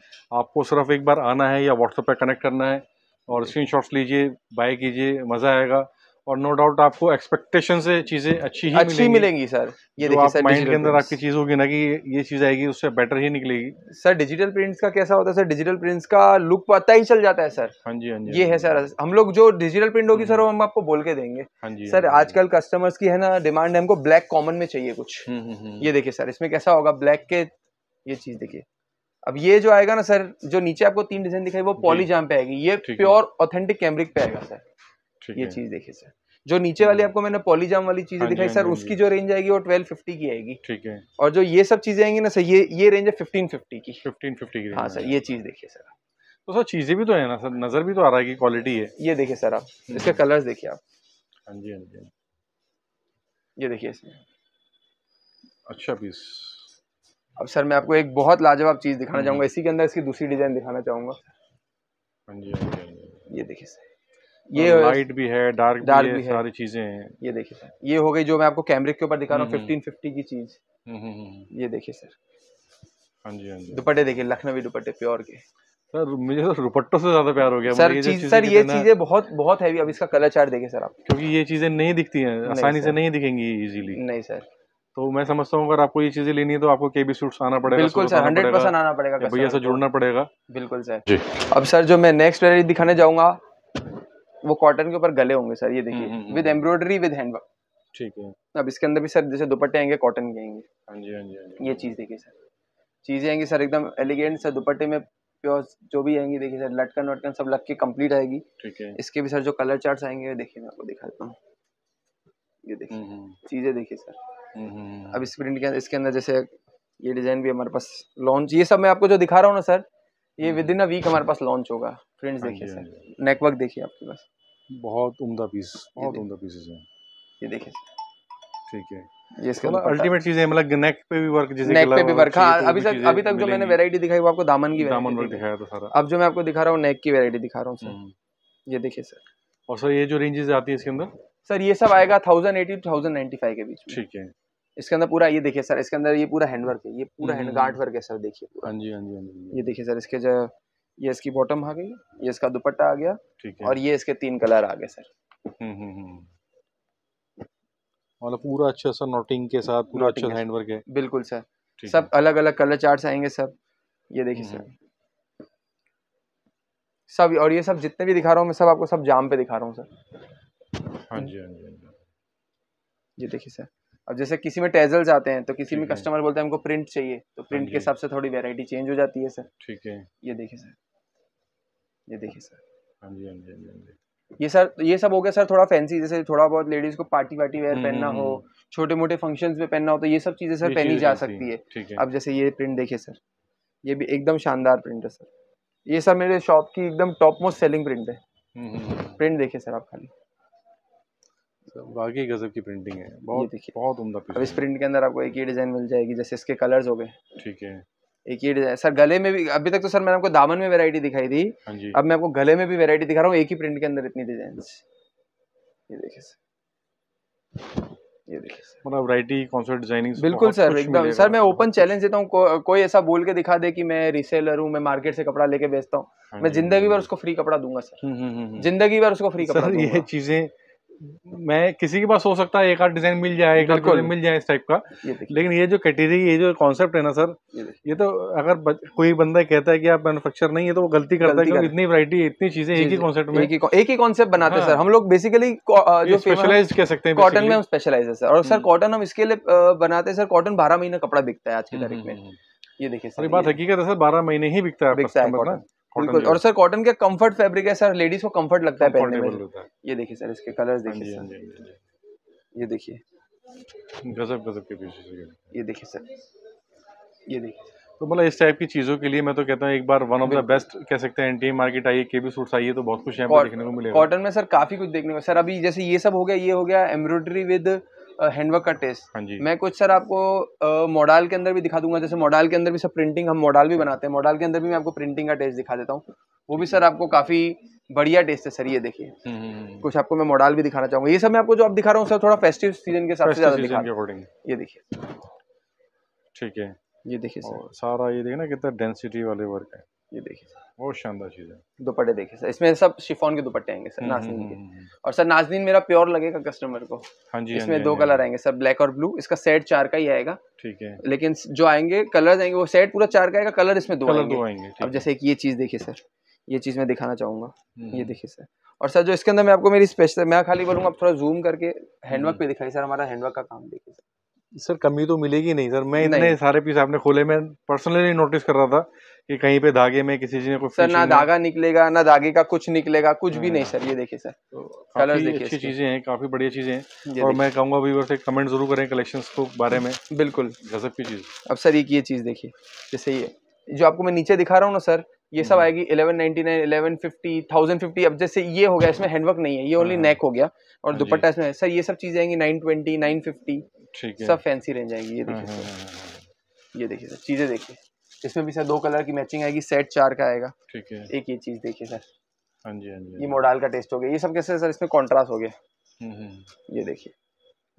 आपको सिर्फ एक बार आना है या व्हाट्सएप पर कनेक्ट करना है और स्क्रीन लीजिए बाय कीजिए मज़ा आएगा और नो डाउट आपको एक्सपेक्टेशन से चीजें अच्छी ही अच्छी मिलेंगी, मिलेंगी सर ये देखिए माइंड के अंदर आपकी चीज होगी ना कि ये चीज आएगी उससे बेटर ही निकलेगी सर डिजिटल प्रिंट्स का कैसा होता है सर डिजिटल प्रिंट्स का लुक पता तो ही चल जाता है सर हाँ जी हाँ जी हाँ ये है सर हम लोग जो डिजिटल प्रिंट होगी सर हाँ वो हम आपको बोल के देंगे सर हाँ आजकल कस्टमर्स की है ना डिमांड है हमको ब्लैक कॉमन में चाहिए कुछ हम्म, हम्म, हम्म, ये देखिए सर इसमें कैसा होगा ब्लैक के ये चीज देखिए अब ये जो आएगा ना सर जो नीचे आपको तीन डिजाइन दिखाई वो पॉलीजाम पे आएगी ये प्योर ऑथेंटिक कैमरिक पे आएगा सर ये चीज देखिए सर जो नीचे वाली हम्म। आपको मैंने पॉलीजाम वाली चीजें हाँ दिखाई हाँ सर उसकी हाँ जो रेंज आएगी वो ट्वेल्व फिफ्टी की आएगी ठीक है और जो ये सब चीजें आएंगी ना सर ये ये रेंज है फिफ्टीन फिफ्टी की फिफ्टीन फिफ्टी की हाँ सर ये चीज देखिए सर तो सर चीजें भी तो है ना सर नजर भी तो आ रहा है क्वालिटी है ये देखिए सर आप हम्म। इसके कलर्स देखिए आप हाँ जी हाँ जी ये देखिए इसमें अच्छा पीस अब सर मैं आपको एक बहुत लाजवाब चीज दिखाना हम्म। चाहूंगा इसी के अंदर इसकी दूसरी डिजाइन दिखाना चाहूंगा हाँ जी हाँ जी ये देखिए सर ये लाइट भी है डार्क डार्क भी, भी है, सारी चीजें हैं ये देखिए सर ये हो गई जो मैं आपको कैमरे के ऊपर दिखा रहा हूँ फिफ्टीन हम्म, फिफ्टी हम्म। की चीज हम्म, ये देखिए सर हाँ जी हाँ जी दुपट्टे देखिए लखनवी दुपट्टे प्योर के सर मुझे तो रुपट्टो से ज्यादा प्यार हो गया सर चीज, सर ये चीजें बहुत बहुत हैवी अब इसका कलर चार्ट देखिए सर आप क्योंकि ये चीजें नहीं दिखती हैं आसानी से नहीं दिखेंगी इजीली नहीं सर तो मैं समझता हूँ अगर आपको ये चीजें लेनी है तो आपको केबी सूट आना पड़ेगा बिल्कुल सर हंड्रेड परसेंट आना पड़ेगा भैया से जुड़ना पड़ेगा बिल्कुल सर जी अब सर जो मैं नेक्स्ट वेराइटी दिखाने जाऊंगा वो कॉटन के ऊपर गले होंगे सर ये देखिए विद एम्ब्रॉयडरी विद हैंडवर्क ठीक है अब इसके अंदर भी सर जैसे दुपट्टे आएंगे कॉटन के आएंगे हाँ, हाँ जी हाँ जी ये चीज़ देखिए सर चीज़ें आएंगी सर एकदम एलिगेंट सर दुपट्टे में प्योर जो भी आएंगी देखिए सर लटकन वटकन सब लग के कम्प्लीट आएगी ठीक है इसके भी सर जो कलर चार्ट आएंगे देखिए मैं आपको दिखा देता हूँ ये देखिए हम्म, हम्म। चीज़ें देखिए सर हम्म, अब इस प्रिंट के इसके अंदर जैसे ये डिज़ाइन भी हमारे पास लॉन्च ये सब मैं आपको जो दिखा रहा हूँ ना सर ये विद इन अ वीक हमारे पास लॉन्च होगा फ्रेंड्स हाँ देखिए सर हाँ नेटवर्क देखिए आपके पास बहुत उम्दा पीस बहुत उम्दा पीसेस हैं ये देखिए ठीक है ये इसका अल्टीमेट चीज है मतलब नेक पे भी वर्क जैसे नेक पे भी वर्क हां तो अभी तक अभी तक जो मैंने वैरायटी दिखाई वो आपको दामन की दामन वर्क दिखाया था तो सारा अब जो मैं आपको दिखा रहा हूं नेक की वैरायटी दिखा रहा हूं सर हम्म। ये देखिए सर और सर ये जो रेंजेस आती है इसके अंदर सर ये सब आएगा 1080 टू 1095 के बीच में ठीक है इसके अंदर पूरा ये देखिए सर इसके अंदर ये पूरा हैंडवर्क है ये पूरा हैंड गार्ड वर्क है सर देखिए हाँ, हाँ जी हाँ जी हाँ जी ये देखिए सर इसके जो ये इसकी बॉटम आ गई ये इसका दुपट्टा आ गया ठीक है और ये इसके तीन कलर आ गए सर हम्म, हम्म, हम्म। मतलब पूरा अच्छा सा नोटिंग के साथ पूरा अच्छा हैंडवर्क है बिल्कुल सर सब अलग अलग कलर चार्ट आएंगे सर ये देखिए सर सब और ये सब जितने भी दिखा रहा हूँ मैं सब आपको सब जाम पे दिखा रहा हूँ सर हाँ जी हाँ जी हाँ ये देखिए सर अब जैसे किसी में टेजल्स आते हैं तो किसी में कस्टमर बोलते हैं हमको प्रिंट चाहिए तो प्रिंट हाँ के हिसाब से थोड़ी वेराइटी चेंज हो जाती है सर ठीक है ये देखिए सर ये देखिए सर हाँ, हाँ जी हाँ जी हाँ जी ये सर ये सब हो गया सर थोड़ा फैंसी जैसे थोड़ा बहुत लेडीज को पार्टी वार्टी वेयर हम्म, पहनना हम्म, हो हम्म। छोटे मोटे फंक्शंस में पहनना हो तो ये सब चीजें सर पहनी जा सकती है अब जैसे ये प्रिंट देखिए सर ये भी एकदम शानदार प्रिंट है सर ये सर मेरे शॉप की एकदम टॉप मोस्ट सेलिंग प्रिंट है प्रिंट देखिए सर आप खाली वाकई गजब की प्रिंटिंग है बहुत बहुत उम्दा अब इस प्रिंट के अंदर आपको एक ही डिजाइन मिल जाएगी जैसे इसके कलर्स हो गए ठीक है एक ही डिजाइन सर गले में भी अभी तक तो सर मैंने आपको दामन में वैरायटी दिखाई थी हाँ अब मैं आपको गले में भी वैरायटी दिखा रहा हूँ एक ही प्रिंट के अंदर इतनी डिजाइन ये देखिए सर ये देखिए वैरायटी कॉन्सेप्ट डिजाइनिंग बिल्कुल सर एकदम सर मैं ओपन चैलेंज देता हूँ को, कोई ऐसा बोल के दिखा दे कि मैं रिसेलर हूँ मैं मार्केट से कपड़ा लेके बेचता हूँ हाँ मैं जिंदगी भर उसको फ्री कपड़ा दूंगा सर हम्म, हम्म, हम्म, जिंदगी भर उसको फ्री कपड़ा ये चीजें मैं किसी के पास हो सकता है एक आठ डिजाइन मिल जाए एक आठ डिजाइन मिल जाए इस टाइप का ये लेकिन ये जो कैटेगरी ये जो कॉन्सेप्ट है ना सर ये, ये तो अगर कोई बंदा कहता है कि आप मैनुफेक्चर नहीं है तो वो गलती करता है इतनी वरायटी इतनी चीजें एक ही कॉन्सेप्ट में एक ही कॉन्सेप्ट हाँ। हम्म। बनाते हैं सर हम लोग बेसिकली जो स्पेशलाइज कह सकते हैं कॉटन में हम स्पेशलाइज है सर और सर कॉटन हम इसके लिए बनाते हैं सर कॉटन बारह महीना कपड़ा बिकता है आज की हम्म, तारीख हम्म, में ये देखिए सर बात हकीकत है सर बारह महीने ही बिकता है बिकता है बिल्कुल और सर कॉटन के कंफर्ट फैब्रिक है सर लेडीज को कंफर्ट लगता है पहनने में ये देखिए सर इसके कलर्स देखिए हाँ सर हाँ हाँ ये देखिए गजब गजब के पीछे ये देखिए सर ये देखिए तो मतलब इस टाइप की चीज़ों के लिए मैं तो कहता हूँ एक बार वन ऑफ द बेस्ट कह सकते हैं एनटीए मार्केट आई के भी सूट्स आई है तो बहुत कुछ यहाँ पर देखने को मिलेगा कॉटन में सर काफ़ी कुछ देखने को सर अभी जैसे ये सब हो गया ये हो गया एम्ब्रॉयडरी विद हैंडवर्क का टेस्ट हाँ जी मैं कुछ सर आपको मॉडल के अंदर भी दिखा दूंगा जैसे मॉडल के अंदर भी सर प्रिंटिंग हम मॉडल भी बनाते हैं मॉडल के अंदर भी मैं आपको प्रिंटिंग का टेस्ट दिखा देता हूँ वो भी सर आपको काफ़ी बढ़िया टेस्ट है सर ये देखिए हम्म, हम्म, हम्म। कुछ आपको मैं मॉडल भी दिखाना चाहूंगा ये सब मैं आपको जो आप दिखा रहा हूँ सर थोड़ा फेस्टिव सीजन के हिसाब से ज़्यादा दिखा ये देखिए ठीक है ये देखिए सर सारा ये देखिए ना कितना डेंसिटी वाले वर्क है ये देखिए बहुत शानदार चीज़ है दुपट्टे देखिए सर इसमें सब शिफोन के दुपट्टे आएंगे सर हम्म, नाजनीन हम्म, के हम्म, और सर नाजनीन मेरा प्योर लगेगा कस्टमर को हाँ जी हाँ इसमें दो हाँ कलर आएंगे सर ब्लैक और ब्लू इसका सेट चार का ही आएगा ठीक है लेकिन जो आएंगे कलर आएंगे वो सेट पूरा चार का आएगा कलर इसमें दो कलर आएंगे, दो आएंगे अब जैसे की ये चीज़ देखिए सर ये चीज़ मैं दिखाना चाहूँगा ये देखिए सर और सर जो इसके अंदर मैं आपको मेरी स्पेशल मैं खाली बोलूंगा आप थोड़ा जूम करके हैंडवर्क पे दिखाइए सर हमारा हैंडवर्क का काम देखिए सर सर कमी तो मिलेगी नहीं सर मैं इतने सारे पीस आपने खोले मैं पर्सनली नोटिस कर रहा था कि कहीं पे धागे में किसी चीज में कुछ सर ना धागा निकलेगा ना धागे का कुछ निकलेगा कुछ भी नहीं हाँ। सर ये देखिए सर तो कलर अच्छी चीजें हैं काफी बढ़िया चीजें हैं और मैं कहूंगा व्यूवर वैसे कमेंट जरूर करें कलेक्शन को बारे में बिल्कुल गजब की चीज अब सर एक ये चीज देखिए जैसे ये जो आपको मैं नीचे दिखा रहा हूँ ना सर ये सब हाँ। आएगी 1199, 1150, 1050 अब जैसे ये हो गया इसमें हैंडवर्क नहीं है ये ओनली नेक हाँ। हो गया और दुपट्टा इसमें सर ये सब चीजें आएंगी 920, 950 ठीक है सब फैंसी रेंज आएगी ये देखिए हम्म, सर हम्म, हम्म, ये देखिए सर चीज़ें देखिए इसमें भी सर दो कलर की मैचिंग आएगी सेट चार का आएगा ठीक है एक ये चीज़ देखिए सर हाँ जी हाँ जी हाँ ये मोडाल का टेस्ट हो गया ये सब कैसे सर इसमें कॉन्ट्रास्ट हो गया ये देखिए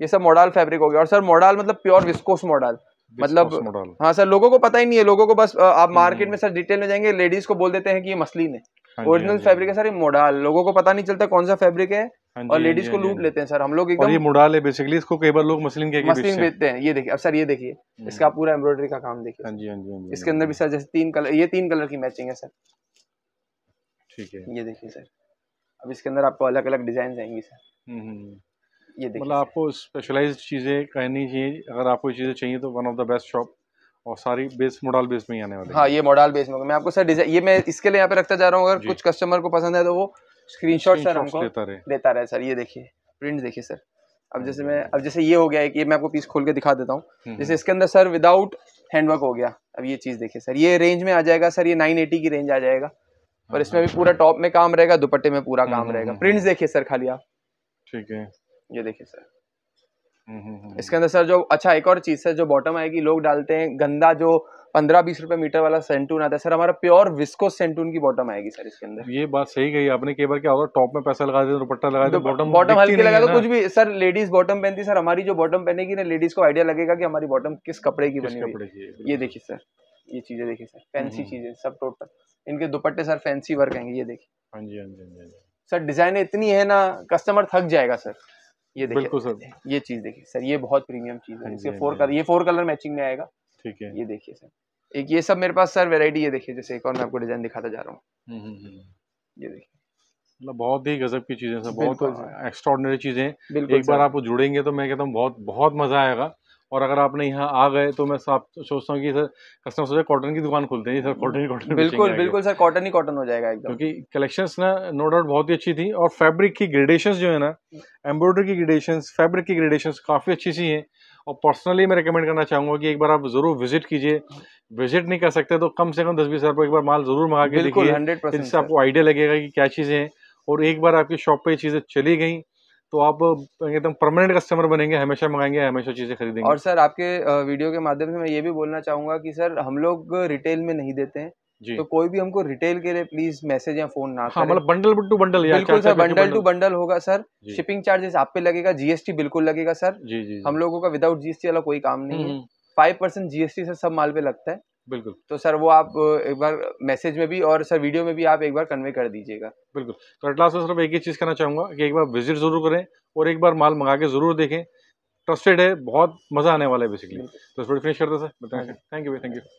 ये सब मोडाल फैब्रिक हो गया और सर मोडाल मतलब प्योर विस्कोस मोडाल मतलब हाँ सर लोगों को पता ही नहीं है लोगों को बस आप मार्केट में सर डिटेल में जाएंगे लेडीज को बोल देते हैं कि ये मसलिन है ओरिजिनल हाँ फैब्रिक हाँ है सर ये मोडाल लोगों को पता नहीं चलता कौन सा फैब्रिक है हाँ और लेडीज हाँ को लूट हाँ लेते हैं सर हम लोग एकदम ये मुड़ाल है बेसिकली इसको कई बार लोग मसलिन के मसलिन बेचते हैं ये देखिए अब सर ये देखिए हम्म। इसका पूरा एम्ब्रॉयडरी का काम देखिए हाँ जी हाँ जी इसके अंदर भी सर जैसे तीन कलर ये तीन कलर की मैचिंग है सर ठीक है ये देखिए सर अब इसके अंदर आपको अलग अलग डिजाइन आएंगी सर हम्म, हम्म, ये मतलब आपको स्पेशलाइज चीज़ें कहनी चाहिए अगर आपको ये चीज़ें चाहिए तो one of the best shop और सारी बेस मॉडल बेस में ही आने वाले हाँ ये मॉडल बेस में मैं आपको सर डिजाइन ये मैं इसके लिए यहाँ पे रखता जा रहा हूँ अगर कुछ कस्टमर को पसंद है तो वो स्क्रीनशॉट सर हमको देता रहे देता रहे सर ये देखिए प्रिंट देखिए सर अब जैसे मैं हम्म। अब जैसे ये हो गया है कि मैं आपको पीस खोल के दिखा देता हूँ हम्म, जैसे हम्म। इसके अंदर सर विदाउट हैंडवर्क हो गया अब ये चीज़ देखिए सर ये रेंज में आ जाएगा सर ये नाइन एटी की रेंज आ जाएगा और इसमें भी पूरा टॉप में काम रहेगा दुपट्टे में पूरा काम रहेगा प्रिंट्स देखिए सर खाली आप ठीक है ये देखिए सर इसके अंदर सर जो अच्छा एक और चीज़ सर जो बॉटम आएगी लोग डालते हैं गंदा जो पंद्रह बीस रुपए मीटर वाला सेंटून आता है सर हमारा प्योर विस्को सेंटून की बॉटम आएगी सर इसके अंदर ये बात सही कही आपने कई बार क्या होगा टॉप में पैसा लगा दुपट्टा तो लगा बॉटम बॉटम हल्की लगा दो तो कुछ भी सर लेडीज बॉटम पहनती सर हमारी जो बॉटम पहनेगी ना लेडीज को आइडिया लगेगा कि हमारी बॉटम किस कपड़े की बनी ये देखिए सर ये चीजें देखिए सर फैंसी हम्म। चीजें सब टोटल इनके दुपट्टे सर फैंसी वर्क आएंगे ये देखिए हाँ जी हाँ जी हाँ हाँ सर डिजाइन इतनी है ना कस्टमर थक जाएगा सर ये देखिए बिल्कुल सर ये चीज देखिए सर ये बहुत प्रीमियम चीज है हाँ इसके फोर कलर ये फोर कलर मैचिंग में आएगा ठीक है ये देखिए सर एक ये सब मेरे पास सर वेराइटी ये देखिए जैसे एक और मैं आपको डिजाइन दिखाता जा रहा हूँ हम्म, हम्म, हम्म। ये देखिए मतलब बहुत ही गजब की चीजें सर बहुत एक्स्ट्रॉर्डनरी चीजें एक बार आप जुड़ेंगे तो मैं कहता हूँ बहुत बहुत मजा आएगा और अगर आपने यहाँ आ गए तो मैं साफ सोचता हूँ कि सर कस्टमर सोचे कॉटन की दुकान खुलते हैं सर कॉटन ही कॉटन बिल्कुल बिल्कुल सर कॉटन ही कॉटन हो जाएगा एकदम क्योंकि कलेक्शन ना नो डाउट बहुत ही अच्छी थी और फैब्रिक की ग्रेडेशन जो है ना एम्ब्रॉयडरी की ग्रेडेशन फैब्रिक की ग्रेडेशन काफ़ी अच्छी सी है और पर्सनली मैं रिकमेंड करना चाहूँगा कि एक बार आप ज़रूर विजिट कीजिए विजिट नहीं कर सकते तो कम से कम दस बीस हज़ार एक बार माल ज़रूर मंगा के देखिए जिससे आपको आइडिया लगेगा कि क्या चीज़ें हैं और एक बार आपकी शॉप पर चीज़ें चली गई तो आप एकदम परमानेंट कस्टमर बनेंगे हमेशा मंगाएंगे हमेशा चीज़ें खरीदेंगे और सर आपके वीडियो के माध्यम से मैं ये भी बोलना चाहूँगा कि सर हम लोग रिटेल में नहीं देते हैं तो कोई भी हमको रिटेल के लिए प्लीज मैसेज या फोन ना हाँ, मतलब बंडल टू बंडल या बिल्कुल सर बंडल टू बंडल होगा सर शिपिंग चार्जेस आप पे लगेगा जीएसटी बिल्कुल लगेगा सर जी जी हम लोगों का विदाउट जीएसटी वाला कोई काम नहीं है फाइव परसेंट जीएसटी सर सब माल पे लगता है बिल्कुल तो सर वो आप एक बार मैसेज में भी और सर वीडियो में भी आप एक बार कन्वे कर दीजिएगा बिल्कुल तो एटलास्ट में सिर्फ एक ही चीज़ कहना चाहूंगा कि एक बार विजिट जरूर करें और एक बार माल मंगा के जरूर देखें ट्रस्टेड है बहुत मज़ा आने वाला है बेसिकली तो फिनिश करते सर थैंक यू भाई थैंक यू